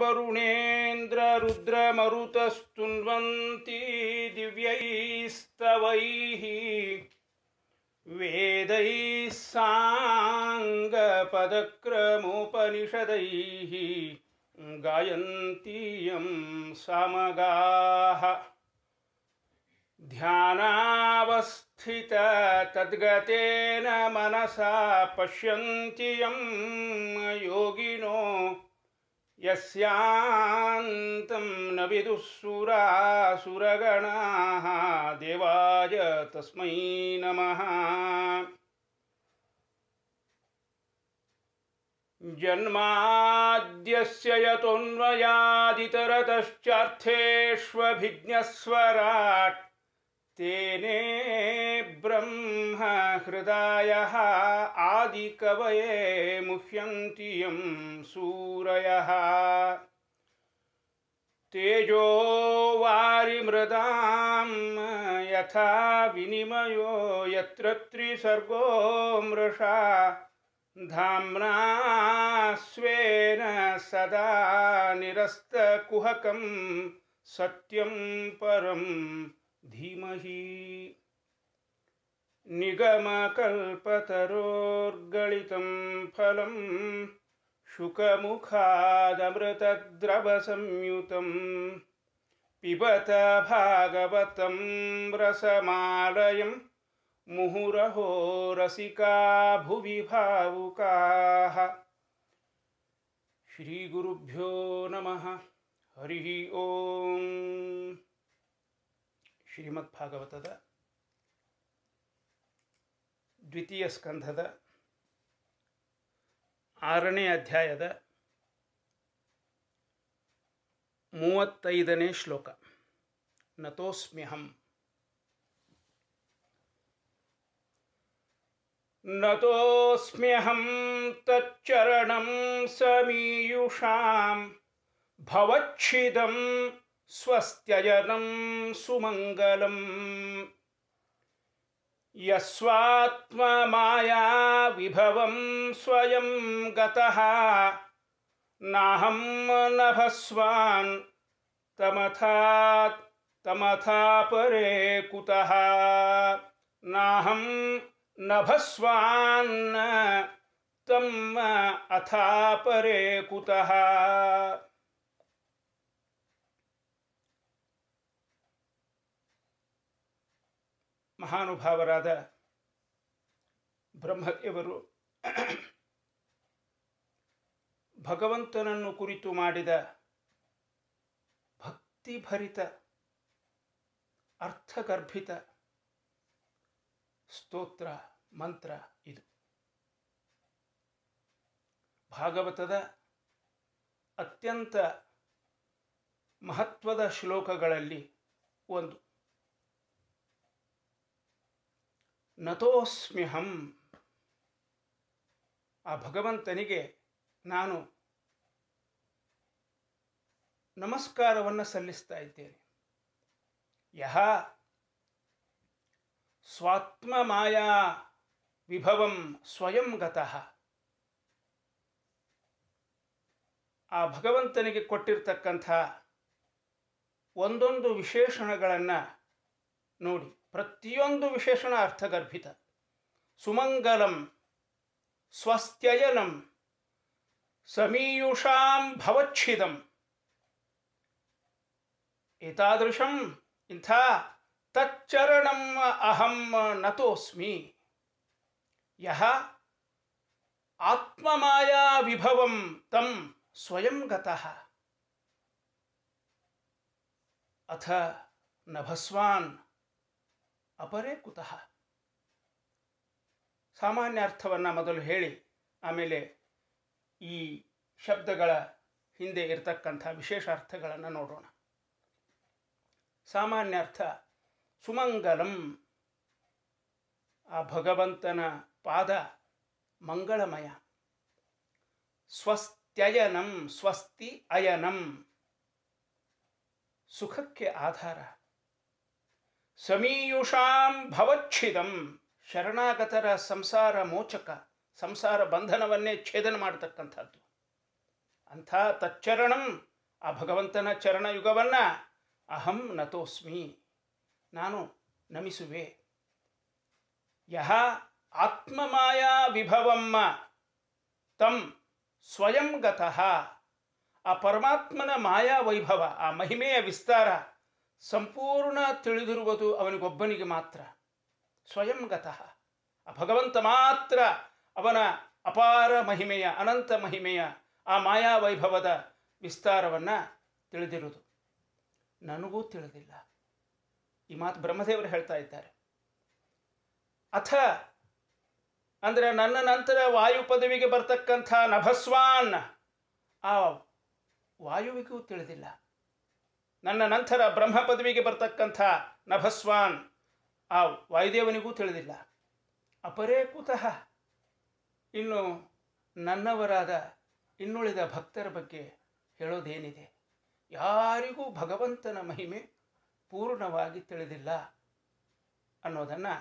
वरुणेन्द्र रुद्रमरुतस्तुन्वन्ति दिव्यैस्तवैः वेदैः साङ्गपदक्रमोपनिषदैः गायन्तीयं ध्यानावस्थित तद्गतेन मनसा पश्यन्ति यं योगिनो यस्यान्तं न विदुःसुरासुरगणाः देवाय तस्मै नमः जन्माद्यस्य यतोऽन्वयादितरतश्चार्थेष्वभिज्ञस्वराट् तेने ब्रह्म हृदयः आदिकवये मुह्यन्ति यं सूरयः तेजो वारिमृदां यथा विनिमयो यत्र सर्गो मृषा धाम्ना स्वेन सदा निरस्तकुहकं सत्यं परम् धीमहि निगमकल्पतरोर्गलितं फलं शुकमुखादमृतद्रवसंयुतं पिबत भागवतं रसमालयं मुहुरहो रसिका भुवि भावुकाः श्रीगुरुभ्यो नमः हरिः ओम् ಶ್ರೀಮದ್ ಭಾಗವತದ ದ್ವಿತೀಯ ಸ್ಕಂಧದ ಆರನೇ ಅಧ್ಯಾಯದ ಮೂವತ್ತೈದನೇ ಶ್ಲೋಕ ನತೋಸ್ಮ್ಯಹಂ ನತೋಸ್ಮ್ಯಹಂ ತಚ್ಚರಣಂ ಸಮೀಯುಷಾಂ ಭವಚ್ಛಿದಂ स्वस्त्यजनं सुमङ्गलम् यस्वात्ममाया विभवं स्वयं गतः नाहं नभस्वान् तमथा तमथा परे कुतः नाहं नभस्वान्न तम् अथा परे कुतः ಮಹಾನುಭಾವರಾದ ಬ್ರಹ್ಮದೇವರು ಭಗವಂತನನ್ನು ಕುರಿತು ಮಾಡಿದ ಭಕ್ತಿಭರಿತ ಅರ್ಥಗರ್ಭಿತ ಸ್ತೋತ್ರ ಮಂತ್ರ ಇದು ಭಾಗವತದ ಅತ್ಯಂತ ಮಹತ್ವದ ಶ್ಲೋಕಗಳಲ್ಲಿ ಒಂದು ನತೋಸ್ಮ್ಯಹಂ ಆ ಭಗವಂತನಿಗೆ ನಾನು ನಮಸ್ಕಾರವನ್ನು ಸಲ್ಲಿಸ್ತಾ ಇದ್ದೇನೆ ಯಹ ಸ್ವಾತ್ಮ ಮಾಯಾ ವಿಭವಂ ಸ್ವಯಂ ಗತಃ ಆ ಭಗವಂತನಿಗೆ ಕೊಟ್ಟಿರ್ತಕ್ಕಂಥ ಒಂದೊಂದು ವಿಶೇಷಣಗಳನ್ನು ನೋಡಿ प्रत्योन्दुविशेषणार्थगर्भित सुमङ्गलं स्वस्त्ययलं समीयुषां भवच्छिदम् एतादृशं इन्था तच्चरणं अहं यहा आत्ममाया आत्ममायाविभवं तं स्वयं गतः अथ नभस्वान् ಅಪರೇ ಕುತಃ ಸಾಮಾನ್ಯ ಅರ್ಥವನ್ನು ಮೊದಲು ಹೇಳಿ ಆಮೇಲೆ ಈ ಶಬ್ದಗಳ ಹಿಂದೆ ಇರತಕ್ಕಂಥ ವಿಶೇಷ ಅರ್ಥಗಳನ್ನು ನೋಡೋಣ ಸಾಮಾನ್ಯ ಅರ್ಥ ಸುಮಂಗಲಂ ಆ ಭಗವಂತನ ಪಾದ ಮಂಗಳಮಯ ಸ್ವಸ್ತ್ಯಯನಂ ಸ್ವಸ್ತಿ ಅಯನಂ ಸುಖಕ್ಕೆ ಆಧಾರ ಸಮೀಯುಷಾಂ ಭವಚ್ಛಿದಂ ಶರಣಾಗತರ ಸಂಸಾರ ಮೋಚಕ ಸಂಸಾರ ಬಂಧನವನ್ನೇ ಛೇದನ ಮಾಡತಕ್ಕಂಥದ್ದು ಅಂಥ ತಚ್ಚರಣಂ ಆ ಭಗವಂತನ ಚರಣಯುಗವನ್ನು ಅಹಂ ನತೋಸ್ಮಿ ನಾನು ನಮಿಸುವೆ ಯಹ ಆತ್ಮಮಾಯಾ ವಿಭವಮ್ಮ ತಂ ಸ್ವಯಂಗತಃ ಆ ಪರಮಾತ್ಮನ ಮಾಯಾ ವೈಭವ ಆ ಮಹಿಮೆಯ ವಿಸ್ತಾರ ಸಂಪೂರ್ಣ ತಿಳಿದಿರುವುದು ಅವನಿಗೊಬ್ಬನಿಗೆ ಮಾತ್ರ ಸ್ವಯಂ ಗತಃ ಆ ಭಗವಂತ ಮಾತ್ರ ಅವನ ಅಪಾರ ಮಹಿಮೆಯ ಅನಂತ ಮಹಿಮೆಯ ಆ ಮಾಯಾ ವೈಭವದ ವಿಸ್ತಾರವನ್ನು ತಿಳಿದಿರುವುದು ನನಗೂ ತಿಳಿದಿಲ್ಲ ಈ ಮಾತು ಬ್ರಹ್ಮದೇವರು ಹೇಳ್ತಾ ಇದ್ದಾರೆ ಅಥ ಅಂದರೆ ನನ್ನ ನಂತರ ವಾಯು ಪದವಿಗೆ ಬರ್ತಕ್ಕಂಥ ನಭಸ್ವಾನ್ ಆ ವಾಯುವಿಗೂ ತಿಳಿದಿಲ್ಲ ನನ್ನ ನಂತರ ಬ್ರಹ್ಮ ಪದವಿಗೆ ಬರ್ತಕ್ಕಂಥ ನಭಸ್ವಾನ್ ಆ ವಾಯುದೇವನಿಗೂ ತಿಳಿದಿಲ್ಲ ಅಪರೇ ಕುತಃ ಇನ್ನು ನನ್ನವರಾದ ಇನ್ನುಳಿದ ಭಕ್ತರ ಬಗ್ಗೆ ಹೇಳೋದೇನಿದೆ ಯಾರಿಗೂ ಭಗವಂತನ ಮಹಿಮೆ ಪೂರ್ಣವಾಗಿ ತಿಳಿದಿಲ್ಲ ಅನ್ನೋದನ್ನು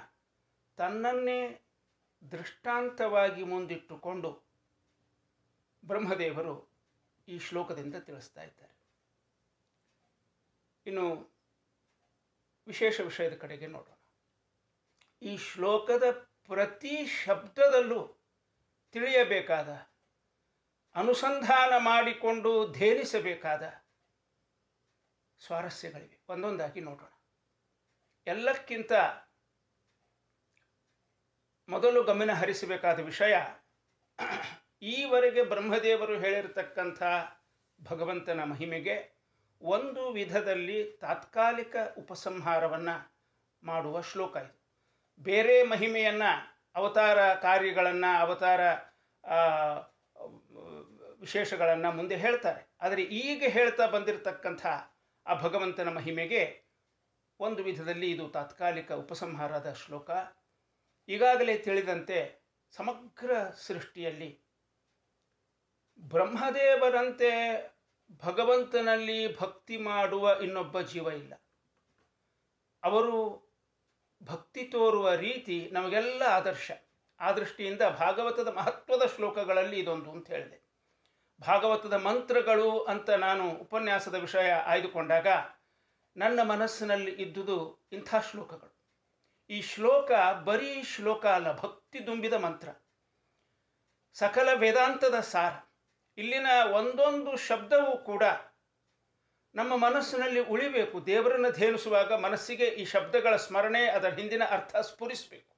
ತನ್ನನ್ನೇ ದೃಷ್ಟಾಂತವಾಗಿ ಮುಂದಿಟ್ಟುಕೊಂಡು ಬ್ರಹ್ಮದೇವರು ಈ ಶ್ಲೋಕದಿಂದ ತಿಳಿಸ್ತಾ ಇದ್ದಾರೆ ಇನ್ನು ವಿಶೇಷ ವಿಷಯದ ಕಡೆಗೆ ನೋಡೋಣ ಈ ಶ್ಲೋಕದ ಪ್ರತಿ ಶಬ್ದದಲ್ಲೂ ತಿಳಿಯಬೇಕಾದ ಅನುಸಂಧಾನ ಮಾಡಿಕೊಂಡು ಧೇನಿಸಬೇಕಾದ ಸ್ವಾರಸ್ಯಗಳಿವೆ ಒಂದೊಂದಾಗಿ ನೋಡೋಣ ಎಲ್ಲಕ್ಕಿಂತ ಮೊದಲು ಗಮನ ಹರಿಸಬೇಕಾದ ವಿಷಯ ಈವರೆಗೆ ಬ್ರಹ್ಮದೇವರು ಹೇಳಿರತಕ್ಕಂಥ ಭಗವಂತನ ಮಹಿಮೆಗೆ ಒಂದು ವಿಧದಲ್ಲಿ ತಾತ್ಕಾಲಿಕ ಉಪಸಂಹಾರವನ್ನು ಮಾಡುವ ಶ್ಲೋಕ ಇದು ಬೇರೆ ಮಹಿಮೆಯನ್ನು ಅವತಾರ ಕಾರ್ಯಗಳನ್ನು ಅವತಾರ ವಿಶೇಷಗಳನ್ನು ಮುಂದೆ ಹೇಳ್ತಾರೆ ಆದರೆ ಈಗ ಹೇಳ್ತಾ ಬಂದಿರತಕ್ಕಂಥ ಆ ಭಗವಂತನ ಮಹಿಮೆಗೆ ಒಂದು ವಿಧದಲ್ಲಿ ಇದು ತಾತ್ಕಾಲಿಕ ಉಪಸಂಹಾರದ ಶ್ಲೋಕ ಈಗಾಗಲೇ ತಿಳಿದಂತೆ ಸಮಗ್ರ ಸೃಷ್ಟಿಯಲ್ಲಿ ಬ್ರಹ್ಮದೇವರಂತೆ ಭಗವಂತನಲ್ಲಿ ಭಕ್ತಿ ಮಾಡುವ ಇನ್ನೊಬ್ಬ ಜೀವ ಇಲ್ಲ ಅವರು ಭಕ್ತಿ ತೋರುವ ರೀತಿ ನಮಗೆಲ್ಲ ಆದರ್ಶ ಆ ದೃಷ್ಟಿಯಿಂದ ಭಾಗವತದ ಮಹತ್ವದ ಶ್ಲೋಕಗಳಲ್ಲಿ ಇದೊಂದು ಅಂತ ಹೇಳಿದೆ ಭಾಗವತದ ಮಂತ್ರಗಳು ಅಂತ ನಾನು ಉಪನ್ಯಾಸದ ವಿಷಯ ಆಯ್ದುಕೊಂಡಾಗ ನನ್ನ ಮನಸ್ಸಿನಲ್ಲಿ ಇದ್ದುದು ಇಂಥ ಶ್ಲೋಕಗಳು ಈ ಶ್ಲೋಕ ಬರೀ ಶ್ಲೋಕ ಅಲ್ಲ ಭಕ್ತಿ ತುಂಬಿದ ಮಂತ್ರ ಸಕಲ ವೇದಾಂತದ ಸಾರ ಇಲ್ಲಿನ ಒಂದೊಂದು ಶಬ್ದವೂ ಕೂಡ ನಮ್ಮ ಮನಸ್ಸಿನಲ್ಲಿ ಉಳಿಬೇಕು ದೇವರನ್ನು ಧ್ಯಾನಿಸುವಾಗ ಮನಸ್ಸಿಗೆ ಈ ಶಬ್ದಗಳ ಸ್ಮರಣೆ ಅದರ ಹಿಂದಿನ ಅರ್ಥ ಸ್ಫುರಿಸಬೇಕು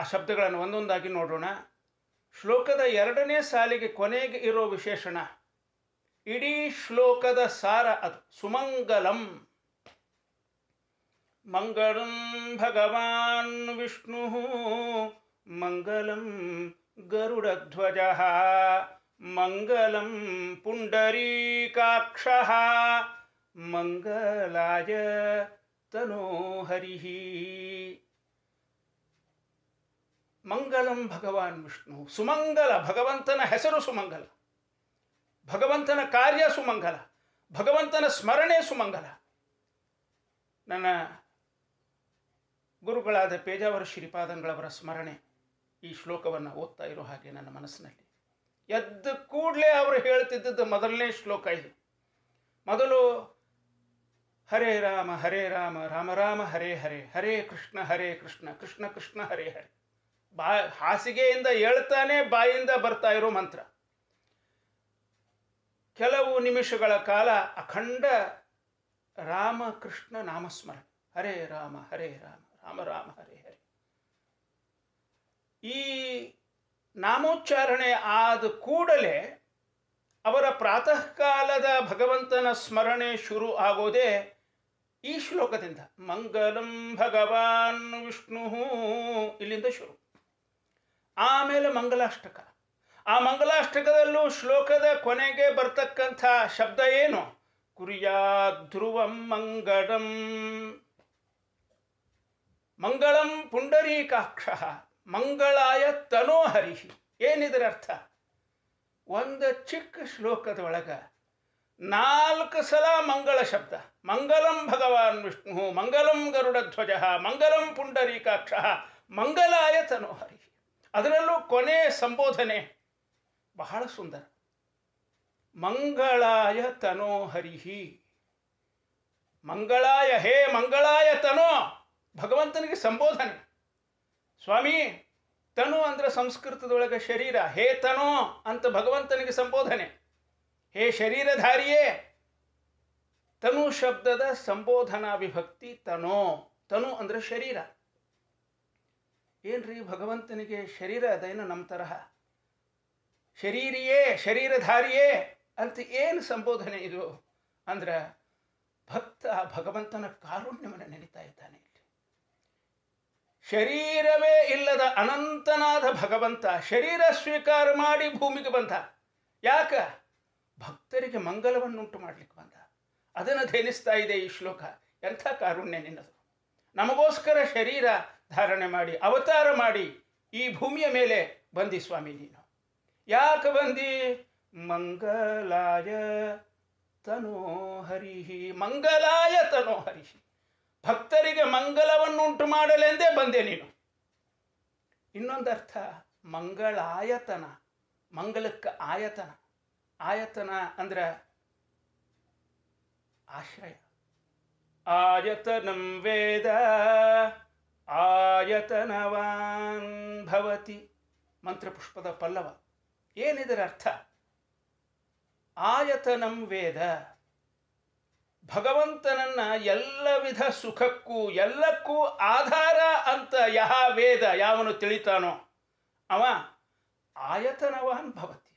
ಆ ಶಬ್ದಗಳನ್ನು ಒಂದೊಂದಾಗಿ ನೋಡೋಣ ಶ್ಲೋಕದ ಎರಡನೇ ಸಾಲಿಗೆ ಕೊನೆಗೆ ಇರೋ ವಿಶೇಷಣ ಇಡೀ ಶ್ಲೋಕದ ಸಾರ ಅದು ಸುಮಂಗಲಂ ಮಂಗಳಂ ಭಗವಾನ್ ವಿಷ್ಣು ಮಂಗಲಂ ಗರುಡಧ್ವಜ मङ्गलं पुण्डरीकाक्षः मङ्गलाय तनो हरिः ಮಂಗಲಂ ಭಗವಾನ್ ವಿಷ್ಣು ಸುಮಂಗಲ ಭಗವಂತನ ಹೆಸರು ಸುಮಂಗಲ ಭಗವಂತನ ಕಾರ್ಯ ಸುಮಂಗಲ ಭಗವಂತನ ಸ್ಮರಣೆ ಸುಮಂಗಲ ನನ್ನ ಗುರುಗಳಾದ ಪೇಜಾವರ ಶ್ರೀಪಾದಂಗಳವರ ಸ್ಮರಣೆ ಈ ಶ್ಲೋಕವನ್ನು ಓದ್ತಾ ಇರೋ ಹಾಗೆ ನನ್ನ ಮನಸ್ಸಿನಲ್ಲಿ ಎದ್ದ ಕೂಡಲೇ ಅವರು ಹೇಳ್ತಿದ್ದದ್ದು ಮೊದಲನೇ ಶ್ಲೋಕ ಇದು ಮೊದಲು ಹರೇ ರಾಮ ಹರೇ ರಾಮ ರಾಮ ರಾಮ ಹರೇ ಹರೇ ಹರೇ ಕೃಷ್ಣ ಹರೇ ಕೃಷ್ಣ ಕೃಷ್ಣ ಕೃಷ್ಣ ಹರೇ ಹರೇ ಬಾ ಹಾಸಿಗೆಯಿಂದ ಹೇಳ್ತಾನೆ ಬಾಯಿಂದ ಬರ್ತಾ ಇರೋ ಮಂತ್ರ ಕೆಲವು ನಿಮಿಷಗಳ ಕಾಲ ಅಖಂಡ ರಾಮ ಕೃಷ್ಣ ನಾಮಸ್ಮರಣೆ ಹರೇ ರಾಮ ಹರೇ ರಾಮ ರಾಮ ರಾಮ ಹರೇ ಹರೇ ಈ ನಾಮೋಚ್ಚಾರಣೆ ಆದ ಕೂಡಲೇ ಅವರ ಪ್ರಾತಃ ಕಾಲದ ಭಗವಂತನ ಸ್ಮರಣೆ ಶುರು ಆಗೋದೇ ಈ ಶ್ಲೋಕದಿಂದ ಮಂಗಲಂ ಭಗವಾನ್ ವಿಷ್ಣು ಇಲ್ಲಿಂದ ಶುರು ಆಮೇಲೆ ಮಂಗಲಾಷ್ಟಕ ಆ ಮಂಗಲಾಷ್ಟಕದಲ್ಲೂ ಶ್ಲೋಕದ ಕೊನೆಗೆ ಬರ್ತಕ್ಕಂಥ ಶಬ್ದ ಏನು ಕುರಿಯಾ ಧ್ರುವಂ ಮಂಗಳಂ ಮಂಗಳಂ ಪುಂಡರೀಕಾಕ್ಷ ಮಂಗಳಾಯ ತನೋಹರಿಹಿ ಏನಿದ್ರ ಅರ್ಥ ಒಂದು ಚಿಕ್ಕ ಶ್ಲೋಕದ ಒಳಗೆ ನಾಲ್ಕು ಸಲ ಮಂಗಳ ಶಬ್ದ ಮಂಗಲಂ ಭಗವಾನ್ ವಿಷ್ಣು ಮಂಗಲಂ ಗರುಡ ಮಂಗಲಂ ಪುಂಡರೀಕಾಕ್ಷ ಮಂಗಲಾಯ ತನೋಹರಿ ಅದರಲ್ಲೂ ಕೊನೆ ಸಂಬೋಧನೆ ಬಹಳ ಸುಂದರ ಮಂಗಳಾಯ ತನೋಹರಿಹಿ ಮಂಗಳಾಯ ಹೇ ಮಂಗಳಾಯ ತನೋ ಭಗವಂತನಿಗೆ ಸಂಬೋಧನೆ ಸ್ವಾಮಿ ತನು ಅಂದರೆ ಸಂಸ್ಕೃತದೊಳಗೆ ಶರೀರ ಹೇ ತನೋ ಅಂತ ಭಗವಂತನಿಗೆ ಸಂಬೋಧನೆ ಹೇ ಶರೀರಧಾರಿಯೇ ತನು ಶಬ್ದದ ಸಂಬೋಧನಾ ವಿಭಕ್ತಿ ತನೋ ತನು ಅಂದರೆ ಶರೀರ ಏನ್ರಿ ಭಗವಂತನಿಗೆ ಶರೀರ ಅದೇನು ನಮ್ಮ ತರಹ ಶರೀರಿಯೇ ಶರೀರಧಾರಿಯೇ ಅಂತ ಏನು ಸಂಬೋಧನೆ ಇದು ಅಂದ್ರೆ ಭಕ್ತ ಭಗವಂತನ ಕಾರುಣ್ಯವನ್ನು ನೆನೀತಾ ಇದ್ದಾನೆ ಶರೀರವೇ ಇಲ್ಲದ ಅನಂತನಾದ ಭಗವಂತ ಶರೀರ ಸ್ವೀಕಾರ ಮಾಡಿ ಭೂಮಿಗೆ ಬಂದ ಯಾಕ ಭಕ್ತರಿಗೆ ಮಂಗಲವನ್ನುಂಟು ಮಾಡಲಿಕ್ಕೆ ಬಂದ ಅದನ್ನು ಧೇನಿಸ್ತಾ ಇದೆ ಈ ಶ್ಲೋಕ ಎಂಥ ಕಾರುಣ್ಯ ನಿನ್ನದು ನಮಗೋಸ್ಕರ ಶರೀರ ಧಾರಣೆ ಮಾಡಿ ಅವತಾರ ಮಾಡಿ ಈ ಭೂಮಿಯ ಮೇಲೆ ಬಂದಿ ಸ್ವಾಮಿ ನೀನು ಯಾಕೆ ಬಂದಿ ಮಂಗಲಾಯ ತನೋ ಹರಿಹಿ ಮಂಗಲಾಯ ತನೋ ಹರಿಹಿ ಭಕ್ತರಿಗೆ ಮಂಗಲವನ್ನುಂಟು ಮಾಡಲೆಂದೇ ಬಂದೆ ನೀನು ಇನ್ನೊಂದರ್ಥ ಮಂಗಳಾಯತನ ಮಂಗಳಕ್ಕೆ ಆಯತನ ಆಯತನ ಅಂದ್ರೆ ಆಶ್ರಯ ಆಯತನಂ ವೇದ ಆಯತನವಾನ್ ಭವತಿ ಮಂತ್ರಪುಷ್ಪದ ಪಲ್ಲವ ಏನಿದರ ಅರ್ಥ ಆಯತನಂ ವೇದ ಭಗವಂತನನ್ನ ಎಲ್ಲ ವಿಧ ಸುಖಕ್ಕೂ ಎಲ್ಲಕ್ಕೂ ಆಧಾರ ಅಂತ ಯಹ ವೇದ ಯಾವನು ತಿಳಿತಾನೋ ಅವ ಆಯತನವಾನ್ ಭವತಿ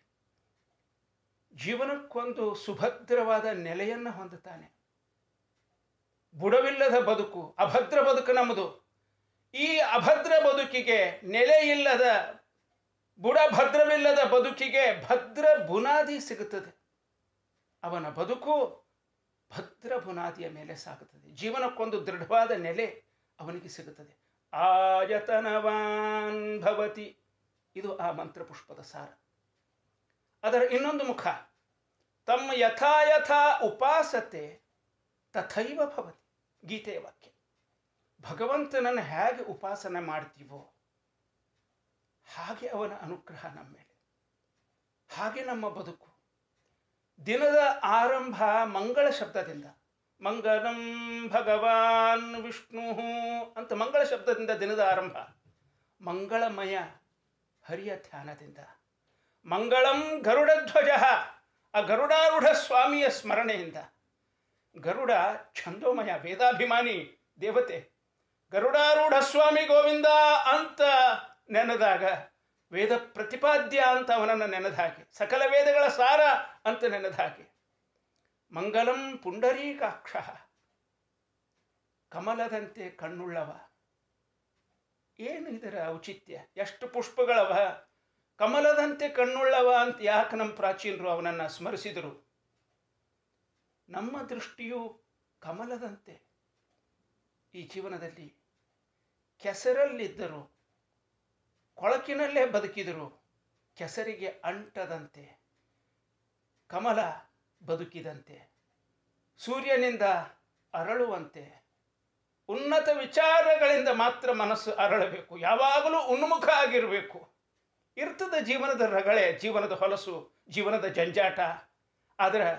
ಜೀವನಕ್ಕೊಂದು ಸುಭದ್ರವಾದ ನೆಲೆಯನ್ನು ಹೊಂದುತ್ತಾನೆ ಬುಡವಿಲ್ಲದ ಬದುಕು ಅಭದ್ರ ಬದುಕು ನಮ್ಮದು ಈ ಅಭದ್ರ ಬದುಕಿಗೆ ನೆಲೆಯಿಲ್ಲದ ಬುಡಭದ್ರವಿಲ್ಲದ ಬುಡ ಭದ್ರವಿಲ್ಲದ ಬದುಕಿಗೆ ಭದ್ರ ಬುನಾದಿ ಸಿಗುತ್ತದೆ ಅವನ ಬದುಕು ಭದ್ರ ಬುನಾದಿಯ ಮೇಲೆ ಸಾಗುತ್ತದೆ ಜೀವನಕ್ಕೊಂದು ದೃಢವಾದ ನೆಲೆ ಅವನಿಗೆ ಸಿಗುತ್ತದೆ ಆಯತನವಾನ್ ಭವತಿ ಇದು ಆ ಮಂತ್ರಪುಷ್ಪದ ಸಾರ ಅದರ ಇನ್ನೊಂದು ಮುಖ ತಮ್ಮ ಯಥಾಯಥಾ ಉಪಾಸತೆ ತಥೈವ ಭವತಿ ಗೀತೆಯ ವಾಕ್ಯ ಭಗವಂತನನ್ನು ಹೇಗೆ ಉಪಾಸನೆ ಮಾಡ್ತೀವೋ ಹಾಗೆ ಅವನ ಅನುಗ್ರಹ ನಮ್ಮ ಮೇಲೆ ಹಾಗೆ ನಮ್ಮ ಬದುಕು ದಿನದ ಆರಂಭ ಮಂಗಳ ಶಬ್ದದಿಂದ ಮಂಗಳಂ ಭಗವಾನ್ ವಿಷ್ಣು ಅಂತ ಮಂಗಳ ಶಬ್ದದಿಂದ ದಿನದ ಆರಂಭ ಮಂಗಳಮಯ ಹರಿಯ ಧ್ಯಾನದಿಂದ ಮಂಗಳಂ ಗರುಡಧ್ವಜ ಆ ಗರುಡಾರೂಢ ಸ್ವಾಮಿಯ ಸ್ಮರಣೆಯಿಂದ ಗರುಡ ಛಂದೋಮಯ ವೇದಾಭಿಮಾನಿ ದೇವತೆ ಗರುಡಾರೂಢ ಸ್ವಾಮಿ ಗೋವಿಂದ ಅಂತ ನೆನೆದಾಗ ವೇದ ಪ್ರತಿಪಾದ್ಯ ಅಂತ ಅವನನ್ನು ನೆನೆದಾಕೆ ಸಕಲ ವೇದಗಳ ಸಾರ ಅಂತ ನೆನೆದಾಕೆ ಮಂಗಲಂ ಪುಂಡರೀಕಾಕ್ಷ ಕಮಲದಂತೆ ಕಣ್ಣುಳ್ಳವ ಏನು ಇದರ ಔಚಿತ್ಯ ಎಷ್ಟು ಪುಷ್ಪಗಳವ ಕಮಲದಂತೆ ಕಣ್ಣುಳ್ಳವ ಅಂತ ಯಾಕೆ ನಮ್ಮ ಪ್ರಾಚೀನರು ಅವನನ್ನು ಸ್ಮರಿಸಿದರು ನಮ್ಮ ದೃಷ್ಟಿಯು ಕಮಲದಂತೆ ಈ ಜೀವನದಲ್ಲಿ ಕೆಸರಲ್ಲಿದ್ದರು ಕೊಳಕಿನಲ್ಲೇ ಬದುಕಿದರು ಕೆಸರಿಗೆ ಅಂಟದಂತೆ ಕಮಲ ಬದುಕಿದಂತೆ ಸೂರ್ಯನಿಂದ ಅರಳುವಂತೆ ಉನ್ನತ ವಿಚಾರಗಳಿಂದ ಮಾತ್ರ ಮನಸ್ಸು ಅರಳಬೇಕು ಯಾವಾಗಲೂ ಉನ್ಮುಖ ಆಗಿರಬೇಕು ಇರ್ತದ ಜೀವನದ ರಗಳೆ ಜೀವನದ ಹೊಲಸು ಜೀವನದ ಜಂಜಾಟ ಆದರೆ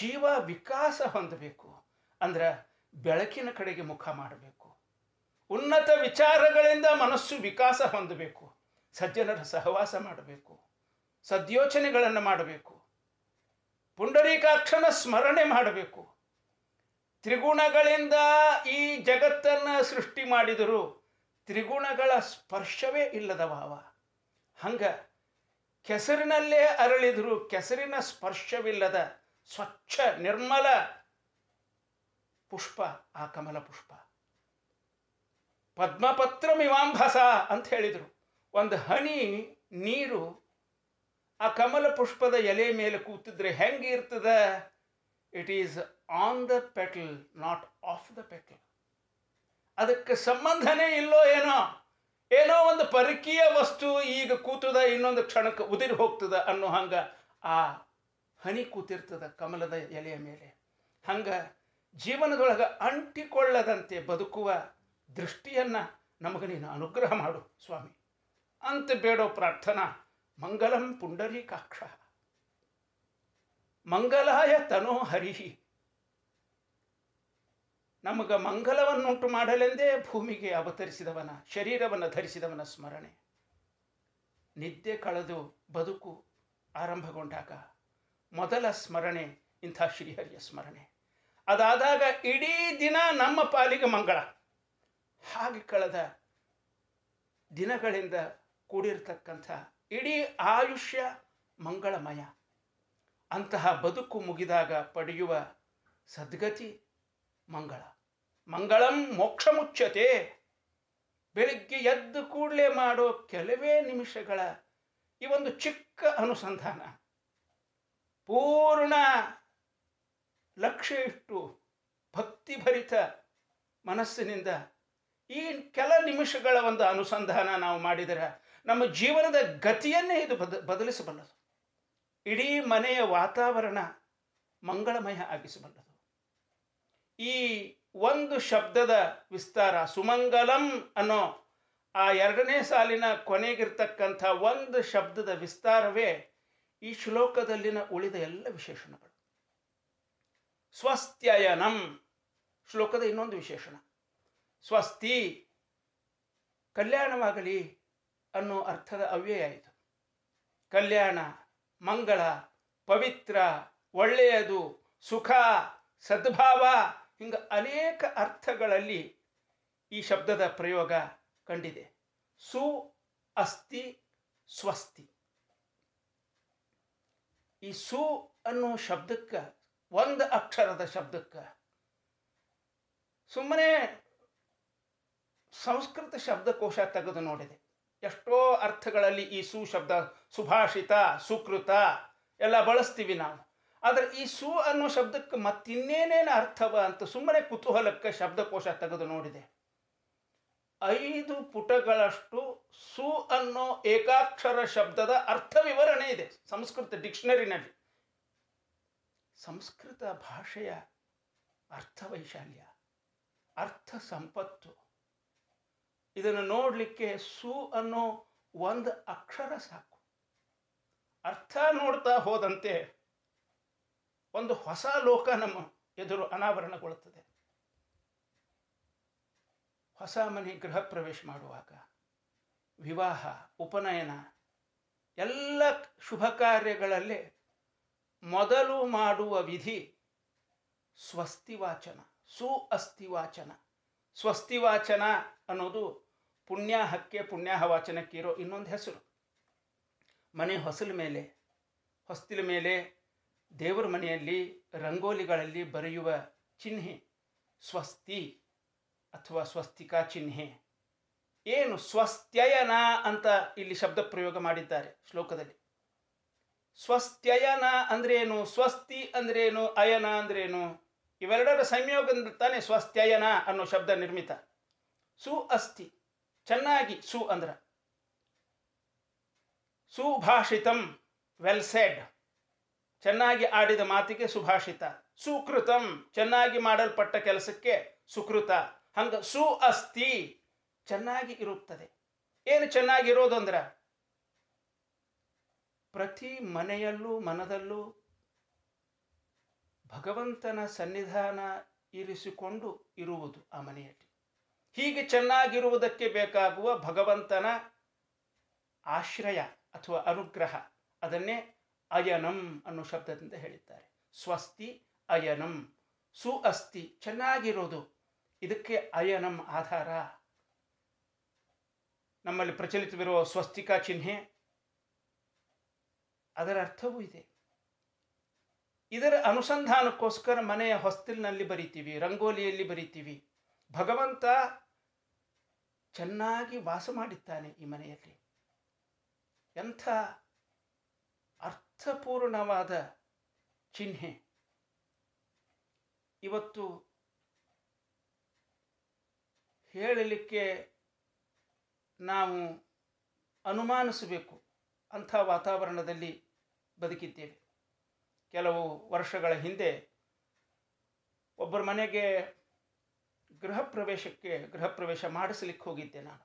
ಜೀವ ವಿಕಾಸ ಹೊಂದಬೇಕು ಅಂದ್ರೆ ಬೆಳಕಿನ ಕಡೆಗೆ ಮುಖ ಮಾಡಬೇಕು ಉನ್ನತ ವಿಚಾರಗಳಿಂದ ಮನಸ್ಸು ವಿಕಾಸ ಹೊಂದಬೇಕು ಸಜ್ಜನರ ಸಹವಾಸ ಮಾಡಬೇಕು ಸದ್ಯೋಚನೆಗಳನ್ನು ಮಾಡಬೇಕು ಪುಂಡರೀಕಾಕ್ಷನ ಸ್ಮರಣೆ ಮಾಡಬೇಕು ತ್ರಿಗುಣಗಳಿಂದ ಈ ಜಗತ್ತನ್ನು ಸೃಷ್ಟಿ ಮಾಡಿದರು ತ್ರಿಗುಣಗಳ ಸ್ಪರ್ಶವೇ ಇಲ್ಲದ ಭಾವ ಹಂಗ ಕೆಸರಿನಲ್ಲೇ ಅರಳಿದರು ಕೆಸರಿನ ಸ್ಪರ್ಶವಿಲ್ಲದ ಸ್ವಚ್ಛ ನಿರ್ಮಲ ಪುಷ್ಪ ಆ ಕಮಲ ಪುಷ್ಪ ಪದ್ಮಪತ್ರ ಮೀಮಾಂಭಸ ಅಂತ ಹೇಳಿದರು ಒಂದು ಹನಿ ನೀರು ಆ ಕಮಲ ಪುಷ್ಪದ ಎಲೆ ಮೇಲೆ ಕೂತಿದ್ರೆ ಹೆಂಗೆ ಇರ್ತದ it is on the petal not of the petal ಅದಕ್ಕೆ ಸಂಬಂಧನೇ ಇಲ್ಲೋ ಏನೋ ಏನೋ ಒಂದು ಪರಕೀಯ ವಸ್ತು ಈಗ ಕೂತದ ಇನ್ನೊಂದು ಕ್ಷಣಕ್ಕೆ ಉದಿರಿ ಹೋಗ್ತದ ಅನ್ನೋ ಹಂಗೆ ಆ ಹನಿ ಕೂತಿರ್ತದ ಕಮಲದ ಎಲೆಯ ಮೇಲೆ ಹಂಗೆ ಜೀವನದೊಳಗೆ ಅಂಟಿಕೊಳ್ಳದಂತೆ ಬದುಕುವ ದೃಷ್ಟಿಯನ್ನು ನಮಗೆ ನೀನು ಅನುಗ್ರಹ ಮಾಡು ಸ್ವಾಮಿ ಅಂತ ಬೇಡೋ ಪ್ರಾರ್ಥನಾ ಮಂಗಲಂ ಪುಂಡರೀಕಾಕ್ಷ ಮಂಗಲಾಯ ತನೋ ಹರಿಹಿ ನಮಗೆ ಮಂಗಲವನ್ನುಂಟು ಮಾಡಲೆಂದೇ ಭೂಮಿಗೆ ಅವತರಿಸಿದವನ ಶರೀರವನ್ನು ಧರಿಸಿದವನ ಸ್ಮರಣೆ ನಿದ್ದೆ ಕಳೆದು ಬದುಕು ಆರಂಭಗೊಂಡಾಗ ಮೊದಲ ಸ್ಮರಣೆ ಇಂಥ ಶ್ರೀಹರಿಯ ಸ್ಮರಣೆ ಅದಾದಾಗ ಇಡೀ ದಿನ ನಮ್ಮ ಪಾಲಿಗೆ ಮಂಗಳ ಹಾಗೆ ಕಳೆದ ದಿನಗಳಿಂದ ಕೂಡಿರ್ತಕ್ಕಂಥ ಇಡೀ ಆಯುಷ್ಯ ಮಂಗಳಮಯ ಅಂತಹ ಬದುಕು ಮುಗಿದಾಗ ಪಡೆಯುವ ಸದ್ಗತಿ ಮಂಗಳ ಮಂಗಳಂ ಮೋಕ್ಷ ಮುಚ್ಚತೆ ಬೆಳಿಗ್ಗೆ ಎದ್ದು ಕೂಡಲೇ ಮಾಡೋ ಕೆಲವೇ ನಿಮಿಷಗಳ ಈ ಒಂದು ಚಿಕ್ಕ ಅನುಸಂಧಾನ ಪೂರ್ಣ ಲಕ್ಷ್ಯ ಇಟ್ಟು ಭಕ್ತಿಭರಿತ ಮನಸ್ಸಿನಿಂದ ಈ ಕೆಲ ನಿಮಿಷಗಳ ಒಂದು ಅನುಸಂಧಾನ ನಾವು ಮಾಡಿದರೆ ನಮ್ಮ ಜೀವನದ ಗತಿಯನ್ನೇ ಇದು ಬದ ಬದಲಿಸಬಲ್ಲದು ಇಡೀ ಮನೆಯ ವಾತಾವರಣ ಮಂಗಳಮಯ ಆಗಿಸಬಲ್ಲದು ಈ ಒಂದು ಶಬ್ದದ ವಿಸ್ತಾರ ಸುಮಂಗಲಂ ಅನ್ನೋ ಆ ಎರಡನೇ ಸಾಲಿನ ಕೊನೆಗಿರ್ತಕ್ಕಂಥ ಒಂದು ಶಬ್ದದ ವಿಸ್ತಾರವೇ ಈ ಶ್ಲೋಕದಲ್ಲಿನ ಉಳಿದ ಎಲ್ಲ ವಿಶೇಷಣಗಳು ಸ್ವಸ್ತ್ಯಯನಂ ಶ್ಲೋಕದ ಇನ್ನೊಂದು ವಿಶೇಷಣ ಸ್ವಸ್ತಿ ಕಲ್ಯಾಣವಾಗಲಿ ಅನ್ನೋ ಅರ್ಥದ ಅವ್ಯಯ ಇದು ಕಲ್ಯಾಣ ಮಂಗಳ ಪವಿತ್ರ ಒಳ್ಳೆಯದು ಸುಖ ಸದ್ಭಾವ ಹಿಂಗೆ ಅನೇಕ ಅರ್ಥಗಳಲ್ಲಿ ಈ ಶಬ್ದದ ಪ್ರಯೋಗ ಕಂಡಿದೆ ಸು ಅಸ್ತಿ ಸ್ವಸ್ತಿ ಈ ಸು ಅನ್ನೋ ಶಬ್ದಕ್ಕೆ ಒಂದು ಅಕ್ಷರದ ಶಬ್ದಕ್ಕೆ ಸುಮ್ಮನೆ ಸಂಸ್ಕೃತ ಶಬ್ದಕೋಶ ತೆಗೆದು ನೋಡಿದೆ ಎಷ್ಟೋ ಅರ್ಥಗಳಲ್ಲಿ ಈ ಸು ಶಬ್ದ ಸುಭಾಷಿತ ಸುಕೃತ ಎಲ್ಲ ಬಳಸ್ತೀವಿ ನಾವು ಆದರೆ ಈ ಸು ಅನ್ನೋ ಶಬ್ದಕ್ಕೆ ಮತ್ತಿನ್ನೇನೇನು ಅರ್ಥವ ಅಂತ ಸುಮ್ಮನೆ ಕುತೂಹಲಕ್ಕೆ ಶಬ್ದಕೋಶ ತೆಗೆದು ನೋಡಿದೆ ಐದು ಪುಟಗಳಷ್ಟು ಸು ಅನ್ನೋ ಏಕಾಕ್ಷರ ಶಬ್ದದ ಅರ್ಥ ವಿವರಣೆ ಇದೆ ಸಂಸ್ಕೃತ ಡಿಕ್ಷನರಿನಲ್ಲಿ ಸಂಸ್ಕೃತ ಭಾಷೆಯ ಅರ್ಥವೈಶಾಲ್ಯ ಅರ್ಥ ಸಂಪತ್ತು ಇದನ್ನು ನೋಡಲಿಕ್ಕೆ ಸು ಅನ್ನೋ ಒಂದು ಅಕ್ಷರ ಸಾಕು ಅರ್ಥ ನೋಡ್ತಾ ಹೋದಂತೆ ಒಂದು ಹೊಸ ಲೋಕ ನಮ್ಮ ಎದುರು ಅನಾವರಣಗೊಳ್ಳುತ್ತದೆ ಹೊಸ ಮನೆ ಗೃಹ ಪ್ರವೇಶ ಮಾಡುವಾಗ ವಿವಾಹ ಉಪನಯನ ಎಲ್ಲ ಶುಭ ಕಾರ್ಯಗಳಲ್ಲಿ ಮೊದಲು ಮಾಡುವ ವಿಧಿ ಸ್ವಸ್ತಿವಾಚನ ಸು ಅಸ್ತಿವಾಚನ ಸ್ವಸ್ತಿವಾಚನ ಅನ್ನೋದು ಪುಣ್ಯ ಹಕ್ಕೆ ಪುಣ್ಯಾಹ ವಾಚನಕ್ಕಿರೋ ಇನ್ನೊಂದು ಹೆಸರು ಮನೆ ಹೊಸಲ ಮೇಲೆ ಹೊಸ್ತಿಲ ಮೇಲೆ ದೇವರ ಮನೆಯಲ್ಲಿ ರಂಗೋಲಿಗಳಲ್ಲಿ ಬರೆಯುವ ಚಿಹ್ನೆ ಸ್ವಸ್ತಿ ಅಥವಾ ಸ್ವಸ್ತಿಕಾ ಚಿಹ್ನೆ ಏನು ಸ್ವಸ್ತ್ಯಯನ ಅಂತ ಇಲ್ಲಿ ಶಬ್ದ ಪ್ರಯೋಗ ಮಾಡಿದ್ದಾರೆ ಶ್ಲೋಕದಲ್ಲಿ ಸ್ವಸ್ತ್ಯಯನ ಅಂದ್ರೇನು ಸ್ವಸ್ತಿ ಅಂದ್ರೇನು ಅಯನ ಅಂದ್ರೇನು ಇವೆರಡರ ಸಂಯೋಗದಿಂದ ತಾನೇ ಸ್ವಸ್ತ್ಯಯನ ಅನ್ನೋ ಶಬ್ದ ನಿರ್ಮಿತ ಸು ಅಸ್ತಿ ಚೆನ್ನಾಗಿ ಸು ಅಂದ್ರೆ ಸುಭಾಷಿತಂ ವೆಲ್ ಸೆಡ್ ಚೆನ್ನಾಗಿ ಆಡಿದ ಮಾತಿಗೆ ಸುಭಾಷಿತ ಸುಕೃತಂ ಚೆನ್ನಾಗಿ ಮಾಡಲ್ಪಟ್ಟ ಕೆಲಸಕ್ಕೆ ಸುಕೃತ ಹಂಗ ಸು ಅಸ್ತಿ ಚೆನ್ನಾಗಿ ಇರುತ್ತದೆ ಏನು ಅಂದ್ರೆ ಪ್ರತಿ ಮನೆಯಲ್ಲೂ ಮನದಲ್ಲೂ ಭಗವಂತನ ಸನ್ನಿಧಾನ ಇರಿಸಿಕೊಂಡು ಇರುವುದು ಆ ಮನೆಯಲ್ಲಿ ಹೀಗೆ ಚೆನ್ನಾಗಿರುವುದಕ್ಕೆ ಬೇಕಾಗುವ ಭಗವಂತನ ಆಶ್ರಯ ಅಥವಾ ಅನುಗ್ರಹ ಅದನ್ನೇ ಅಯನಂ ಅನ್ನೋ ಶಬ್ದದಿಂದ ಹೇಳಿದ್ದಾರೆ ಸ್ವಸ್ತಿ ಅಯನಂ ಸು ಅಸ್ತಿ ಚೆನ್ನಾಗಿರೋದು ಇದಕ್ಕೆ ಅಯನಂ ಆಧಾರ ನಮ್ಮಲ್ಲಿ ಪ್ರಚಲಿತವಿರುವ ಸ್ವಸ್ತಿಕಾ ಚಿಹ್ನೆ ಅದರ ಅರ್ಥವೂ ಇದೆ ಇದರ ಅನುಸಂಧಾನಕ್ಕೋಸ್ಕರ ಮನೆಯ ಹೊಸ್ತಿಲ್ನಲ್ಲಿ ಬರಿತೀವಿ ರಂಗೋಲಿಯಲ್ಲಿ ಬರಿತೀವಿ ಭಗವಂತ ಚೆನ್ನಾಗಿ ವಾಸ ಮಾಡಿದ್ದಾನೆ ಈ ಮನೆಯಲ್ಲಿ ಎಂಥ ಅರ್ಥಪೂರ್ಣವಾದ ಚಿಹ್ನೆ ಇವತ್ತು ಹೇಳಲಿಕ್ಕೆ ನಾವು ಅನುಮಾನಿಸಬೇಕು ಅಂಥ ವಾತಾವರಣದಲ್ಲಿ ಬದುಕಿದ್ದೇವೆ ಕೆಲವು ವರ್ಷಗಳ ಹಿಂದೆ ಒಬ್ಬರ ಮನೆಗೆ ಗೃಹ ಪ್ರವೇಶಕ್ಕೆ ಗೃಹ ಪ್ರವೇಶ ಮಾಡಿಸ್ಲಿಕ್ಕೆ ಹೋಗಿದ್ದೆ ನಾನು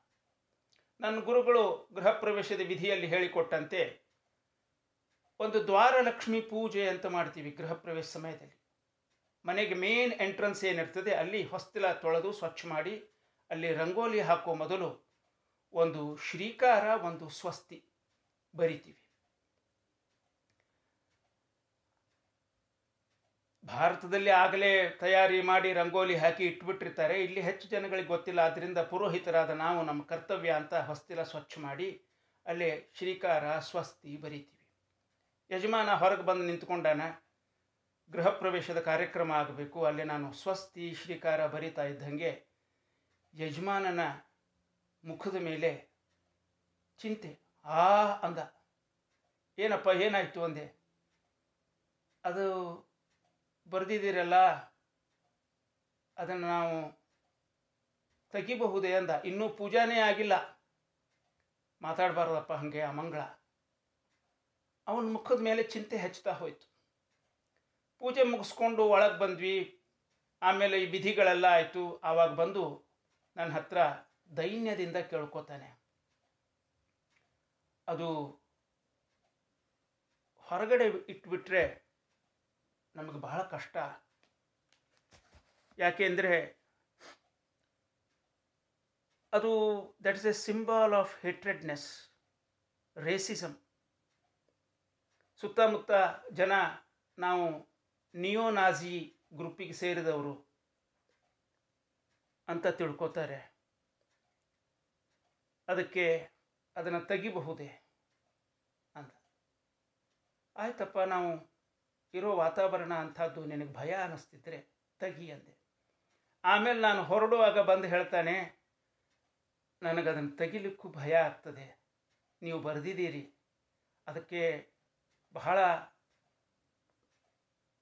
ನನ್ನ ಗುರುಗಳು ಗೃಹ ಪ್ರವೇಶದ ವಿಧಿಯಲ್ಲಿ ಹೇಳಿಕೊಟ್ಟಂತೆ ಒಂದು ದ್ವಾರಲಕ್ಷ್ಮಿ ಪೂಜೆ ಅಂತ ಮಾಡ್ತೀವಿ ಗೃಹ ಪ್ರವೇಶ ಸಮಯದಲ್ಲಿ ಮನೆಗೆ ಮೇನ್ ಎಂಟ್ರೆನ್ಸ್ ಏನಿರ್ತದೆ ಅಲ್ಲಿ ಹೊಸ್ತಿಲ ತೊಳೆದು ಸ್ವಚ್ಛ ಮಾಡಿ ಅಲ್ಲಿ ರಂಗೋಲಿ ಹಾಕುವ ಮೊದಲು ಒಂದು ಶ್ರೀಕಾರ ಒಂದು ಸ್ವಸ್ತಿ ಬರಿತೀವಿ ಭಾರತದಲ್ಲಿ ಆಗಲೇ ತಯಾರಿ ಮಾಡಿ ರಂಗೋಲಿ ಹಾಕಿ ಇಟ್ಬಿಟ್ಟಿರ್ತಾರೆ ಇಲ್ಲಿ ಹೆಚ್ಚು ಜನಗಳಿಗೆ ಗೊತ್ತಿಲ್ಲ ಆದ್ದರಿಂದ ಪುರೋಹಿತರಾದ ನಾವು ನಮ್ಮ ಕರ್ತವ್ಯ ಅಂತ ಹೊಸ್ತಿಲ ಸ್ವಚ್ಛ ಮಾಡಿ ಅಲ್ಲೇ ಶ್ರೀಕಾರ ಸ್ವಸ್ತಿ ಬರೀತೀವಿ ಯಜಮಾನ ಹೊರಗೆ ಬಂದು ನಿಂತ್ಕೊಂಡಾನ ಗೃಹ ಪ್ರವೇಶದ ಕಾರ್ಯಕ್ರಮ ಆಗಬೇಕು ಅಲ್ಲಿ ನಾನು ಸ್ವಸ್ತಿ ಶ್ರೀಕಾರ ಬರಿತಾ ಇದ್ದಂಗೆ ಯಜಮಾನನ ಮುಖದ ಮೇಲೆ ಚಿಂತೆ ಆ ಅಂದ ಏನಪ್ಪ ಏನಾಯಿತು ಅಂದೆ ಅದು ಬರೆದಿದ್ದೀರಲ್ಲ ಅದನ್ನು ನಾವು ತೆಗಿಬಹುದೇ ಅಂದ ಇನ್ನೂ ಪೂಜಾನೇ ಆಗಿಲ್ಲ ಮಾತಾಡಬಾರ್ದಪ್ಪ ಹಾಗೆ ಮಂಗಳ ಅವನ ಮುಖದ ಮೇಲೆ ಚಿಂತೆ ಹೆಚ್ಚುತ್ತಾ ಹೋಯ್ತು ಪೂಜೆ ಮುಗಿಸ್ಕೊಂಡು ಒಳಗೆ ಬಂದ್ವಿ ಆಮೇಲೆ ಈ ವಿಧಿಗಳೆಲ್ಲ ಆಯಿತು ಆವಾಗ ಬಂದು ನನ್ನ ಹತ್ರ ದೈನ್ಯದಿಂದ ಕೇಳ್ಕೊತಾನೆ ಅದು ಹೊರಗಡೆ ಇಟ್ಬಿಟ್ರೆ ನಮಗೆ ಬಹಳ ಕಷ್ಟ ಯಾಕೆಂದರೆ ಅದು that is a symbol of hatredness racism ಸುತ್ತಮುತ್ತ ಜನ ನಾವು ನಿಯೋನಾಜಿ ಗ್ರೂಪಿಗೆ ಸೇರಿದವರು ಅಂತ ತಿಳ್ಕೊತಾರೆ ಅದಕ್ಕೆ ಅದನ್ನು ತೆಗಿಬಹುದೇ ಅಂತ ಆಯ್ತಪ್ಪ ನಾವು ಇರೋ ವಾತಾವರಣ ಅಂಥದ್ದು ನಿನಗೆ ಭಯ ಅನ್ನಿಸ್ತಿದ್ರೆ ತಗಿ ಅಂದೆ ಆಮೇಲೆ ನಾನು ಹೊರಡುವಾಗ ಬಂದು ಹೇಳ್ತಾನೆ ನನಗದನ್ನು ತೆಗಿಲಿಕ್ಕೂ ಭಯ ಆಗ್ತದೆ ನೀವು ಬರೆದಿದ್ದೀರಿ ಅದಕ್ಕೆ ಬಹಳ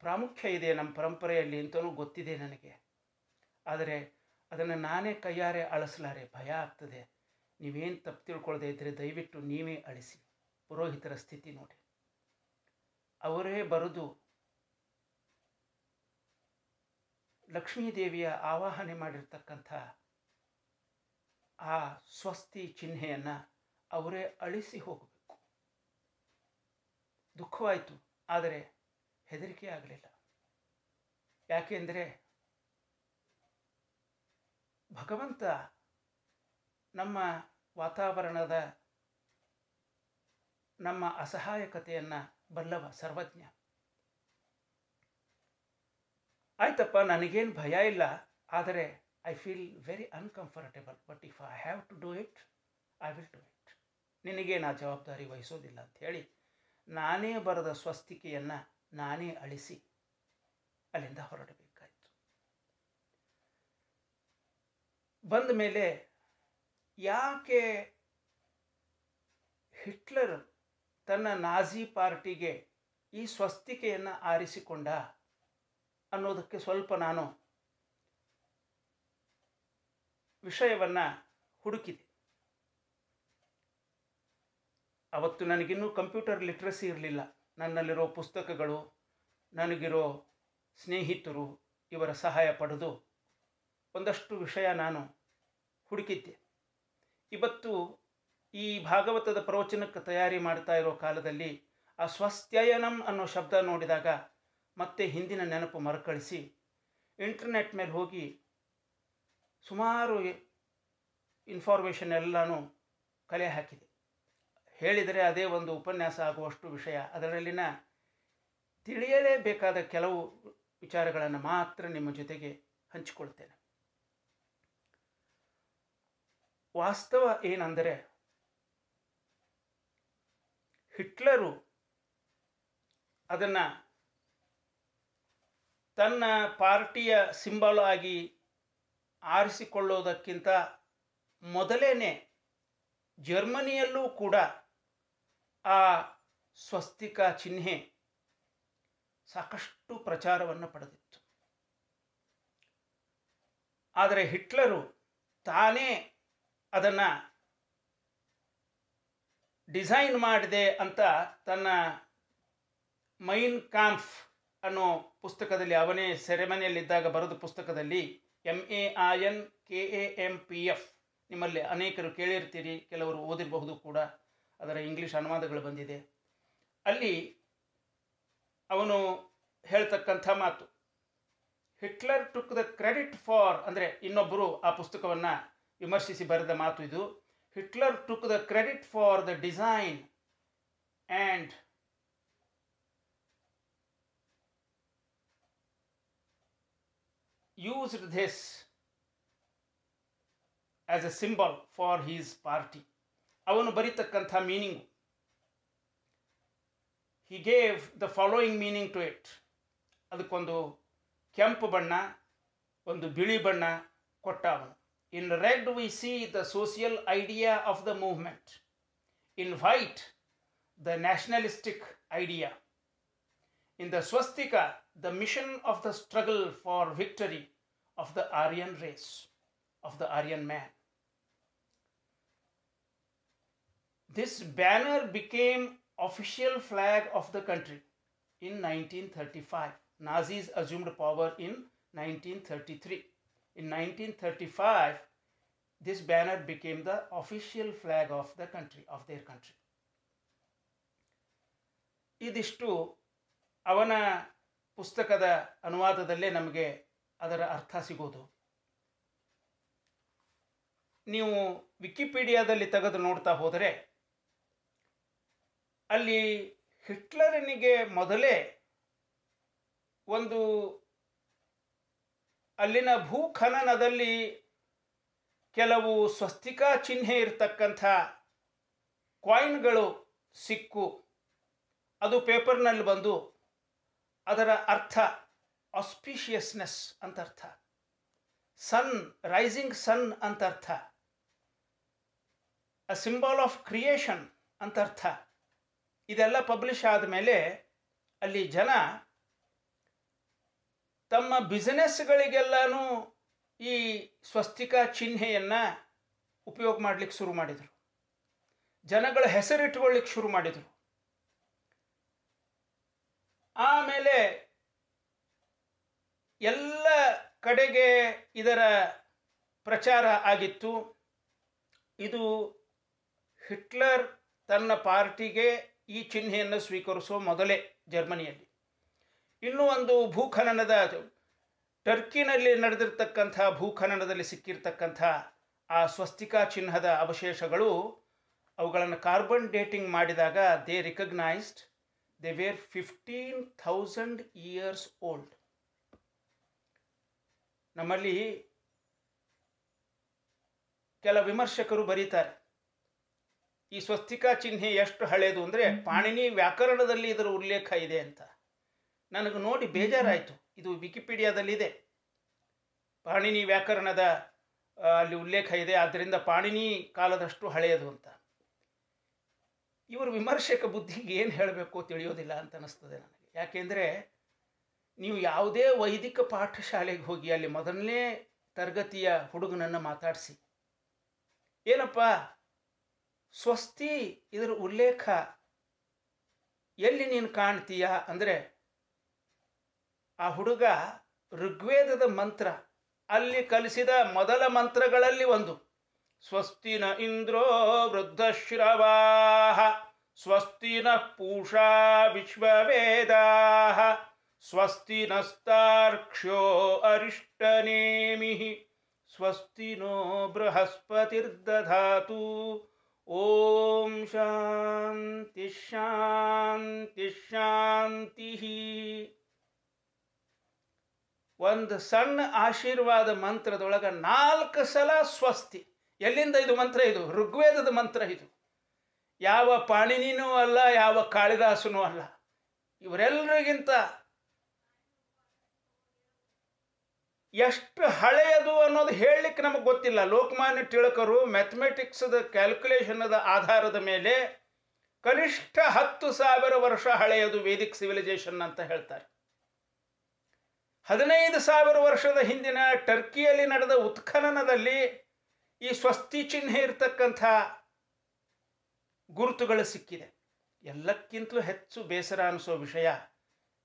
ಪ್ರಾಮುಖ್ಯ ಇದೆ ನಮ್ಮ ಪರಂಪರೆಯಲ್ಲಿ ಅಂತಲೂ ಗೊತ್ತಿದೆ ನನಗೆ ಆದರೆ ಅದನ್ನು ನಾನೇ ಕೈಯಾರೆ ಅಳಿಸ್ಲಾರೆ ಭಯ ಆಗ್ತದೆ ನೀವೇನು ತಪ್ಪು ತಿಳ್ಕೊಳ್ಳದೆ ಇದ್ದರೆ ದಯವಿಟ್ಟು ನೀವೇ ಅಳಿಸಿ ಪುರೋಹಿತರ ಸ್ಥಿತಿ ನೋಡಿ ಅವರೇ ಬರೆದು ಲಕ್ಷ್ಮೀದೇವಿಯ ಆವಾಹನೆ ಮಾಡಿರ್ತಕ್ಕಂಥ ಆ ಸ್ವಸ್ತಿ ಚಿಹ್ನೆಯನ್ನು ಅವರೇ ಅಳಿಸಿ ಹೋಗಬೇಕು ದುಃಖವಾಯಿತು ಆದರೆ ಹೆದರಿಕೆ ಆಗಲಿಲ್ಲ ಯಾಕೆಂದರೆ ಭಗವಂತ ನಮ್ಮ ವಾತಾವರಣದ ನಮ್ಮ ಅಸಹಾಯಕತೆಯನ್ನು ಬಲ್ಲವ ಸರ್ವಜ್ಞ ಆಯ್ತಪ್ಪ ನನಗೇನು ಭಯ ಇಲ್ಲ ಆದರೆ I feel very uncomfortable but if I have to do it I will do it ನಿನಗೇನು ಆ ಜವಾಬ್ದಾರಿ ವಹಿಸೋದಿಲ್ಲ ಅಂತ ಹೇಳಿ ನಾನೇ ಬರೆದ ಸ್ವಸ್ತಿಕೆಯನ್ನು ನಾನೇ ಅಳಿಸಿ ಅಲ್ಲಿಂದ ಹೊರಡಬೇಕಾಯಿತು ಬಂದ ಮೇಲೆ ಯಾಕೆ ಹಿಟ್ಲರ್ ತನ್ನ ನಾಜಿ ಪಾರ್ಟಿಗೆ ಈ ಸ್ವಸ್ತಿಕೆಯನ್ನು ಆರಿಸಿಕೊಂಡ ಅನ್ನೋದಕ್ಕೆ ಸ್ವಲ್ಪ ನಾನು ವಿಷಯವನ್ನು ಹುಡುಕಿದೆ ಅವತ್ತು ನನಗಿನ್ನೂ ಕಂಪ್ಯೂಟರ್ ಲಿಟ್ರಸಿ ಇರಲಿಲ್ಲ ನನ್ನಲ್ಲಿರೋ ಪುಸ್ತಕಗಳು ನನಗಿರೋ ಸ್ನೇಹಿತರು ಇವರ ಸಹಾಯ ಪಡೆದು ಒಂದಷ್ಟು ವಿಷಯ ನಾನು ಹುಡುಕಿದ್ದೆ ಇವತ್ತು ಈ ಭಾಗವತದ ಪ್ರವಚನಕ್ಕೆ ತಯಾರಿ ಮಾಡ್ತಾ ಇರೋ ಕಾಲದಲ್ಲಿ ಆ ಸ್ವಸ್ಥ್ಯಯನಂ ಅನ್ನೋ ಶಬ್ದ ನೋಡಿದಾಗ ಮತ್ತೆ ಹಿಂದಿನ ನೆನಪು ಮರುಕಳಿಸಿ ಇಂಟರ್ನೆಟ್ ಮೇಲೆ ಹೋಗಿ ಸುಮಾರು ಇನ್ಫಾರ್ಮೇಷನ್ ಎಲ್ಲನೂ ಕಲೆ ಹಾಕಿದೆ ಹೇಳಿದರೆ ಅದೇ ಒಂದು ಉಪನ್ಯಾಸ ಆಗುವಷ್ಟು ವಿಷಯ ಅದರಲ್ಲಿನ ತಿಳಿಯಲೇಬೇಕಾದ ಕೆಲವು ವಿಚಾರಗಳನ್ನು ಮಾತ್ರ ನಿಮ್ಮ ಜೊತೆಗೆ ಹಂಚಿಕೊಳ್ತೇನೆ ವಾಸ್ತವ ಏನಂದರೆ ಹಿಟ್ಲರು ಅದನ್ನು ತನ್ನ ಪಾರ್ಟಿಯ ಸಿಂಬಲ್ ಆಗಿ ಆರಿಸಿಕೊಳ್ಳೋದಕ್ಕಿಂತ ಮೊದಲೇನೆ ಜರ್ಮನಿಯಲ್ಲೂ ಕೂಡ ಆ ಸ್ವಸ್ತಿಕ ಚಿಹ್ನೆ ಸಾಕಷ್ಟು ಪ್ರಚಾರವನ್ನು ಪಡೆದಿತ್ತು ಆದರೆ ಹಿಟ್ಲರು ತಾನೇ ಅದನ್ನು ಡಿಸೈನ್ ಮಾಡಿದೆ ಅಂತ ತನ್ನ ಮೈನ್ ಕಾಂಫ್ ಅನ್ನೋ ಪುಸ್ತಕದಲ್ಲಿ ಅವನೇ ಸೆರೆಮನೆಯಲ್ಲಿದ್ದಾಗ ಬರೆದ ಪುಸ್ತಕದಲ್ಲಿ ಎಂ ಎ ಆ N K A M P F ನಿಮ್ಮಲ್ಲಿ ಅನೇಕರು ಕೇಳಿರ್ತೀರಿ ಕೆಲವರು ಓದಿರಬಹುದು ಕೂಡ ಅದರ ಇಂಗ್ಲೀಷ್ ಅನುವಾದಗಳು ಬಂದಿದೆ ಅಲ್ಲಿ ಅವನು ಹೇಳ್ತಕ್ಕಂಥ ಮಾತು Hitler took the credit for ಅಂದರೆ ಇನ್ನೊಬ್ಬರು ಆ ಪುಸ್ತಕವನ್ನು ವಿಮರ್ಶಿಸಿ ಬರೆದ ಮಾತು ಇದು Hitler took the credit for the design and used this as a symbol for his party. ಅವನು ಬರೀತಕ್ಕಂಥ the he gave the following meaning to it ಅದಕ್ಕೊಂದು ಕೆಂಪು ಬಣ್ಣ ಒಂದು ಬಿಳಿ ಬಣ್ಣ in red, we see the social idea of the movement. In white, the nationalistic idea. In the swastika, the mission of the struggle for victory of the Aryan race, of the Aryan man. This banner became official flag of the country in 1935. Nazis assumed power in 1933. In 1935, this banner became the official flag of the country, of their country. ಇದಿಷ್ಟು ಅವನ ಪುಸ್ತಕದ ಅನುವಾದದಲ್ಲೇ ನಮಗೆ ಅದರ ಅರ್ಥ ಸಿಗೋದು ನೀವು ವಿಕಿಪೀಡಿಯಾದಲ್ಲಿ ತೆಗೆದು ನೋಡ್ತಾ ಹೋದರೆ ಅಲ್ಲಿ ಹಿಟ್ಲರನಿಗೆ ಮೊದಲೇ ಒಂದು ಅಲ್ಲಿನ ಭೂಖನನದಲ್ಲಿ ಕೆಲವು ಸ್ವಸ್ತಿಕಾ ಚಿಹ್ನೆ ಇರತಕ್ಕಂಥ ಕಾಯಿನ್ಗಳು ಸಿಕ್ಕು ಅದು ಪೇಪರ್ನಲ್ಲಿ ಬಂದು ಅದರ ಅರ್ಥ ಆಸ್ಪಿಷಿಯಸ್ನೆಸ್ ಅಂತ ಅರ್ಥ ಸನ್ ರೈಸಿಂಗ್ ಸನ್ ಅಂತ ಅರ್ಥ ಅ ಸಿಂಬಾಲ್ ಆಫ್ ಕ್ರಿಯೇಷನ್ ಅಂತ ಅರ್ಥ ಇದೆಲ್ಲ ಪಬ್ಲಿಷ್ ಆದಮೇಲೆ ಅಲ್ಲಿ ಜನ ತಮ್ಮ ಬಿಸಿನೆಸ್ಗಳಿಗೆಲ್ಲೂ ಈ ಸ್ವಸ್ತಿಕ ಚಿಹ್ನೆಯನ್ನು ಉಪಯೋಗ ಮಾಡಲಿಕ್ಕೆ ಶುರು ಮಾಡಿದರು ಜನಗಳ ಹೆಸರಿಟ್ಕೊಳ್ಳಿಕ್ಕೆ ಶುರು ಮಾಡಿದರು ಆಮೇಲೆ ಎಲ್ಲ ಕಡೆಗೆ ಇದರ ಪ್ರಚಾರ ಆಗಿತ್ತು ಇದು ಹಿಟ್ಲರ್ ತನ್ನ ಪಾರ್ಟಿಗೆ ಈ ಚಿಹ್ನೆಯನ್ನು ಸ್ವೀಕರಿಸೋ ಮೊದಲೇ ಜರ್ಮನಿಯಲ್ಲಿ ಇನ್ನೂ ಒಂದು ಭೂಖನನದ ಟರ್ಕಿನಲ್ಲಿ ನಡೆದಿರ್ತಕ್ಕಂಥ ಭೂಖನನದಲ್ಲಿ ಸಿಕ್ಕಿರ್ತಕ್ಕಂಥ ಆ ಸ್ವಸ್ತಿಕಾ ಚಿಹ್ನದ ಅವಶೇಷಗಳು ಅವುಗಳನ್ನು ಕಾರ್ಬನ್ ಡೇಟಿಂಗ್ ಮಾಡಿದಾಗ they recognised they were fifteen thousand years old ನಮ್ಮಲ್ಲಿ ಕೆಲ ವಿಮರ್ಶಕರು ಬರೀತಾರೆ ಈ ಸ್ವಸ್ತಿಕಾ ಚಿಹ್ನೆ ಎಷ್ಟು ಹಳೆಯದು ಅಂದರೆ ಪಾಣಿನಿ ವ್ಯಾಕರಣದಲ್ಲಿ ಇದರ ಉಲ್ಲೇಖ ಇದೆ ಅಂತ ನನಗೆ ನೋಡಿ ಬೇಜಾರಾಯಿತು ಇದು ವಿಕಿಪೀಡಿಯಾದಲ್ಲಿದೆ ಪಾಣಿನಿ ವ್ಯಾಕರಣದ ಅಲ್ಲಿ ಉಲ್ಲೇಖ ಇದೆ ಆದ್ದರಿಂದ ಪಾಣಿನಿ ಕಾಲದಷ್ಟು ಹಳೆಯದು ಅಂತ ಇವರು ವಿಮರ್ಶಕ ಬುದ್ಧಿಗೆ ಏನು ಹೇಳಬೇಕು ತಿಳಿಯೋದಿಲ್ಲ ಅಂತ ಅನ್ನಿಸ್ತದೆ ನನಗೆ ಯಾಕೆಂದರೆ ನೀವು ಯಾವುದೇ ವೈದಿಕ ಪಾಠಶಾಲೆಗೆ ಹೋಗಿ ಅಲ್ಲಿ ಮೊದಲನೇ ತರಗತಿಯ ಹುಡುಗನನ್ನು ಮಾತಾಡಿಸಿ ಏನಪ್ಪ ಸ್ವಸ್ತಿ ಇದರ ಉಲ್ಲೇಖ ಎಲ್ಲಿ ನೀನು ಕಾಣ್ತೀಯಾ ಅಂದರೆ ಆ ಹುಡುಗ ಋಗ್ವೇದದ ಮಂತ್ರ ಅಲ್ಲಿ ಕಲಿಸಿದ ಮೊದಲ ಮಂತ್ರಗಳಲ್ಲಿ ಒಂದು ಸ್ವಸ್ತಿನ ಇಂದ್ರೋ ಸ್ವಸ್ತಿ ಸ್ವಸ್ತಿನ ಪೂಷಾ ವಿಶ್ವವೇದಾ ಸ್ವಸ್ತಿ ನಸ್ತಾರ್ಕ್ಷ್ಯೋ ಅರಿಷ್ಟನೇಮಿ ಸ್ವಸ್ತಿನೋ ಬೃಹಸ್ಪತಿರ್ದಧಾತು ಓಂ ಶಾಂತಿ ಶಾಂತಿ ಶಾಂತಿ ಒಂದು ಸಣ್ಣ ಆಶೀರ್ವಾದ ಮಂತ್ರದೊಳಗೆ ನಾಲ್ಕು ಸಲ ಸ್ವಸ್ತಿ ಎಲ್ಲಿಂದ ಇದು ಮಂತ್ರ ಇದು ಋಗ್ವೇದದ ಮಂತ್ರ ಇದು ಯಾವ ಪಾಣಿನೂ ಅಲ್ಲ ಯಾವ ಕಾಳಿದಾಸನೂ ಅಲ್ಲ ಇವರೆಲ್ಲರಿಗಿಂತ ಎಷ್ಟು ಹಳೆಯದು ಅನ್ನೋದು ಹೇಳಲಿಕ್ಕೆ ನಮಗೆ ಗೊತ್ತಿಲ್ಲ ಲೋಕಮಾನ್ಯ ತಿಳಕರು ಮ್ಯಾಥಮೆಟಿಕ್ಸ್ದ ಕ್ಯಾಲ್ಕುಲೇಷನ್ದ ಆಧಾರದ ಮೇಲೆ ಕನಿಷ್ಠ ಹತ್ತು ಸಾವಿರ ವರ್ಷ ಹಳೆಯದು ವೇದಿಕ್ ಸಿವಿಲೈಸೇಷನ್ ಅಂತ ಹೇಳ್ತಾರೆ ಹದಿನೈದು ಸಾವಿರ ವರ್ಷದ ಹಿಂದಿನ ಟರ್ಕಿಯಲ್ಲಿ ನಡೆದ ಉತ್ಖನನದಲ್ಲಿ ಈ ಸ್ವಸ್ತಿ ಚಿಹ್ನೆ ಇರತಕ್ಕಂಥ ಗುರುತುಗಳು ಸಿಕ್ಕಿದೆ ಎಲ್ಲಕ್ಕಿಂತಲೂ ಹೆಚ್ಚು ಬೇಸರ ಅನಿಸೋ ವಿಷಯ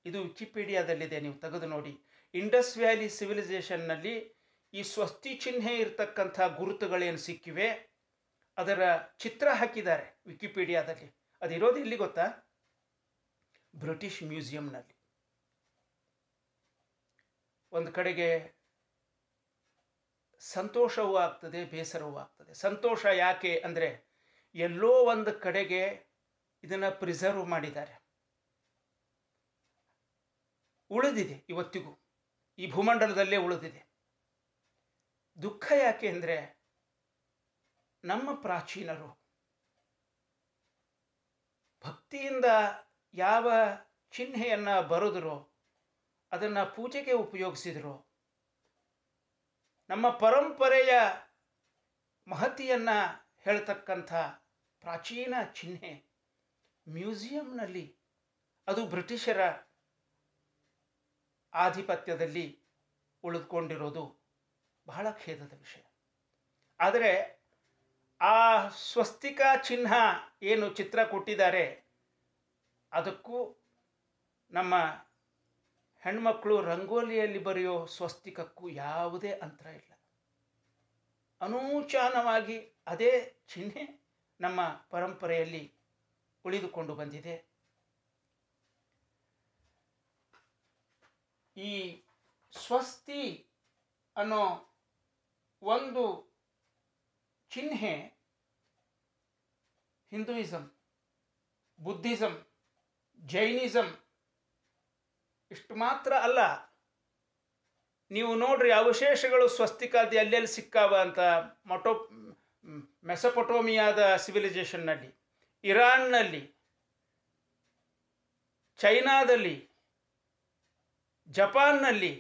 ಇದು ವಿಕಿಪೀಡಿಯಾದಲ್ಲಿದೆ ನೀವು ತೆಗೆದು ನೋಡಿ ಇಂಡಸ್ ವ್ಯಾಲಿ ಸಿವಿಲೈಸೇಷನ್ನಲ್ಲಿ ಈ ಸ್ವಸ್ತಿ ಚಿಹ್ನೆ ಇರತಕ್ಕಂಥ ಗುರುತುಗಳೇನು ಸಿಕ್ಕಿವೆ ಅದರ ಚಿತ್ರ ಹಾಕಿದ್ದಾರೆ ವಿಕಿಪೀಡಿಯಾದಲ್ಲಿ ಅದಿರೋದು ಎಲ್ಲಿ ಗೊತ್ತಾ ಬ್ರಿಟಿಷ್ ಮ್ಯೂಸಿಯಂನಲ್ಲಿ ಒಂದು ಕಡೆಗೆ ಸಂತೋಷವೂ ಆಗ್ತದೆ ಬೇಸರವೂ ಆಗ್ತದೆ ಸಂತೋಷ ಯಾಕೆ ಅಂದರೆ ಎಲ್ಲೋ ಒಂದು ಕಡೆಗೆ ಇದನ್ನು ಪ್ರಿಸರ್ವ್ ಮಾಡಿದ್ದಾರೆ ಉಳಿದಿದೆ ಇವತ್ತಿಗೂ ಈ ಭೂಮಂಡಲದಲ್ಲೇ ಉಳಿದಿದೆ ದುಃಖ ಯಾಕೆ ಅಂದರೆ ನಮ್ಮ ಪ್ರಾಚೀನರು ಭಕ್ತಿಯಿಂದ ಯಾವ ಚಿಹ್ನೆಯನ್ನು ಬರೆದರೋ ಅದನ್ನು ಪೂಜೆಗೆ ಉಪಯೋಗಿಸಿದರು ನಮ್ಮ ಪರಂಪರೆಯ ಮಹತಿಯನ್ನು ಹೇಳ್ತಕ್ಕಂಥ ಪ್ರಾಚೀನ ಚಿಹ್ನೆ ಮ್ಯೂಸಿಯಂನಲ್ಲಿ ಅದು ಬ್ರಿಟಿಷರ ಆಧಿಪತ್ಯದಲ್ಲಿ ಉಳಿದುಕೊಂಡಿರೋದು ಬಹಳ ಖೇದದ ವಿಷಯ ಆದರೆ ಆ ಸ್ವಸ್ತಿಕ ಚಿಹ್ನ ಏನು ಚಿತ್ರ ಕೊಟ್ಟಿದ್ದಾರೆ ಅದಕ್ಕೂ ನಮ್ಮ ಹೆಣ್ಮಕ್ಳು ರಂಗೋಲಿಯಲ್ಲಿ ಬರೆಯೋ ಸ್ವಸ್ತಿಕಕ್ಕೂ ಯಾವುದೇ ಅಂತರ ಇಲ್ಲ ಅನೂಚಾನವಾಗಿ ಅದೇ ಚಿಹ್ನೆ ನಮ್ಮ ಪರಂಪರೆಯಲ್ಲಿ ಉಳಿದುಕೊಂಡು ಬಂದಿದೆ ಈ ಸ್ವಸ್ತಿ ಅನ್ನೋ ಒಂದು ಚಿಹ್ನೆ ಹಿಂದೂಯಿಸಂ ಬುದ್ಧಿಸಮ್ ಜೈನಿಸಂ ಇಷ್ಟು ಮಾತ್ರ ಅಲ್ಲ ನೀವು ನೋಡ್ರಿ ಅವಶೇಷಗಳು ಸ್ವಸ್ತಿಕಾದಿ ಅಲ್ಲೆಲ್ಲಿ ಸಿಕ್ಕಾವ ಅಂತ ಮೊಟೋ ಮೆಸಪೊಟೋಮಿಯಾದ ಸಿವಿಲೈಸೇಷನ್ನಲ್ಲಿ ಇರಾನ್ನಲ್ಲಿ ಚೈನಾದಲ್ಲಿ ಜಪಾನ್ನಲ್ಲಿ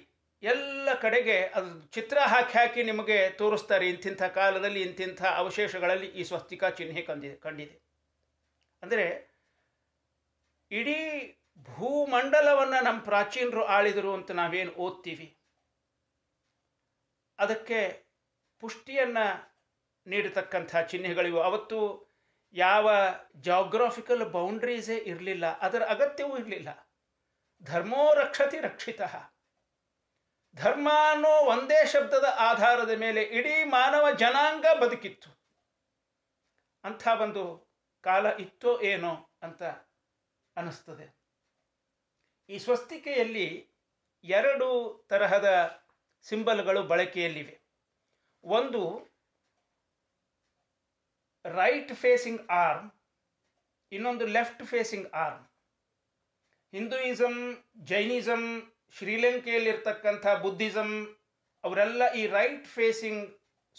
ಎಲ್ಲ ಕಡೆಗೆ ಅದು ಚಿತ್ರ ಹಾಕಿ ಹಾಕಿ ನಿಮಗೆ ತೋರಿಸ್ತಾರೆ ಇಂತಿಂಥ ಕಾಲದಲ್ಲಿ ಇಂತಿಂಥ ಅವಶೇಷಗಳಲ್ಲಿ ಈ ಸ್ವಸ್ತಿಕಾ ಚಿಹ್ನೆ ಕಂಡಿದೆ ಕಂಡಿದೆ ಅಂದರೆ ಇಡೀ ಭೂಮಂಡಲವನ್ನು ನಮ್ಮ ಪ್ರಾಚೀನರು ಆಳಿದರು ಅಂತ ನಾವೇನು ಓದ್ತೀವಿ ಅದಕ್ಕೆ ಪುಷ್ಟಿಯನ್ನು ನೀಡತಕ್ಕಂಥ ಚಿಹ್ನೆಗಳಿವು ಅವತ್ತು ಯಾವ ಜಾಗ್ರಾಫಿಕಲ್ ಬೌಂಡ್ರೀಸೇ ಇರಲಿಲ್ಲ ಅದರ ಅಗತ್ಯವೂ ಇರಲಿಲ್ಲ ಧರ್ಮೋ ರಕ್ಷತಿ ರಕ್ಷಿತ ಧರ್ಮ ಅನ್ನೋ ಒಂದೇ ಶಬ್ದದ ಆಧಾರದ ಮೇಲೆ ಇಡೀ ಮಾನವ ಜನಾಂಗ ಬದುಕಿತ್ತು ಅಂಥ ಒಂದು ಕಾಲ ಇತ್ತೋ ಏನೋ ಅಂತ ಅನಿಸ್ತದೆ ಈ ಸ್ವಸ್ತಿಕೆಯಲ್ಲಿ ಎರಡು ತರಹದ ಸಿಂಬಲ್ಗಳು ಬಳಕೆಯಲ್ಲಿವೆ ಒಂದು ರೈಟ್ ಫೇಸಿಂಗ್ ಆರ್ಮ್ ಇನ್ನೊಂದು left facing arm Hinduism Jainism ಶ್ರೀಲಂಕೆಯಲ್ಲಿರ್ತಕ್ಕಂಥ ಬುದ್ಧಿಸಮ್ ಅವರೆಲ್ಲ ಈ ರೈಟ್ ಫೇಸಿಂಗ್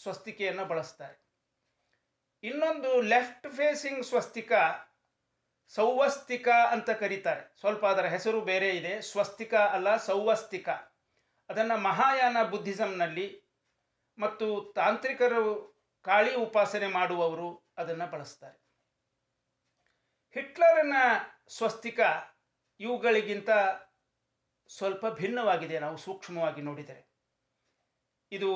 ಸ್ವಸ್ತಿಕೆಯನ್ನು ಬಳಸ್ತಾರೆ ಇನ್ನೊಂದು ಲೆಫ್ಟ್ ಫೇಸಿಂಗ್ ಸ್ವಸ್ತಿಕ ಸೌವಸ್ತಿಕ ಅಂತ ಕರೀತಾರೆ ಸ್ವಲ್ಪ ಅದರ ಹೆಸರು ಬೇರೆ ಇದೆ ಸ್ವಸ್ತಿಕ ಅಲ್ಲ ಸೌವಸ್ತಿಕ ಅದನ್ನು ಮಹಾಯಾನ ಬುದ್ಧಿಸಮ್ನಲ್ಲಿ ಮತ್ತು ತಾಂತ್ರಿಕರು ಕಾಳಿ ಉಪಾಸನೆ ಮಾಡುವವರು ಅದನ್ನು ಬಳಸ್ತಾರೆ ಹಿಟ್ಲರನ ಸ್ವಸ್ತಿಕ ಇವುಗಳಿಗಿಂತ ಸ್ವಲ್ಪ ಭಿನ್ನವಾಗಿದೆ ನಾವು ಸೂಕ್ಷ್ಮವಾಗಿ ನೋಡಿದರೆ ಇದು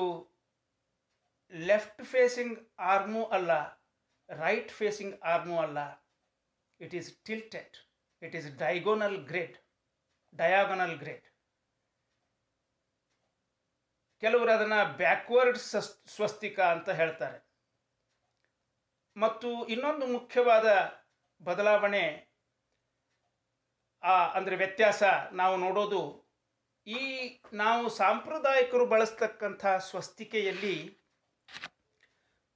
ಲೆಫ್ಟ್ ಫೇಸಿಂಗ್ ಆರ್ಮು ಅಲ್ಲ ರೈಟ್ ಫೇಸಿಂಗ್ ಆರ್ಮು ಅಲ್ಲ it is tilted it is diagonal grade diagonal grade ಕೆಲವರು ಅದನ್ನು ಬ್ಯಾಕ್ವರ್ಡ್ ಸಸ್ ಸ್ವಸ್ತಿಕ ಅಂತ ಹೇಳ್ತಾರೆ ಮತ್ತು ಇನ್ನೊಂದು ಮುಖ್ಯವಾದ ಬದಲಾವಣೆ ಆ ಅಂದರೆ ವ್ಯತ್ಯಾಸ ನಾವು ನೋಡೋದು ಈ ನಾವು ಸಾಂಪ್ರದಾಯಿಕರು ಬಳಸ್ತಕ್ಕಂಥ ಸ್ವಸ್ತಿಕೆಯಲ್ಲಿ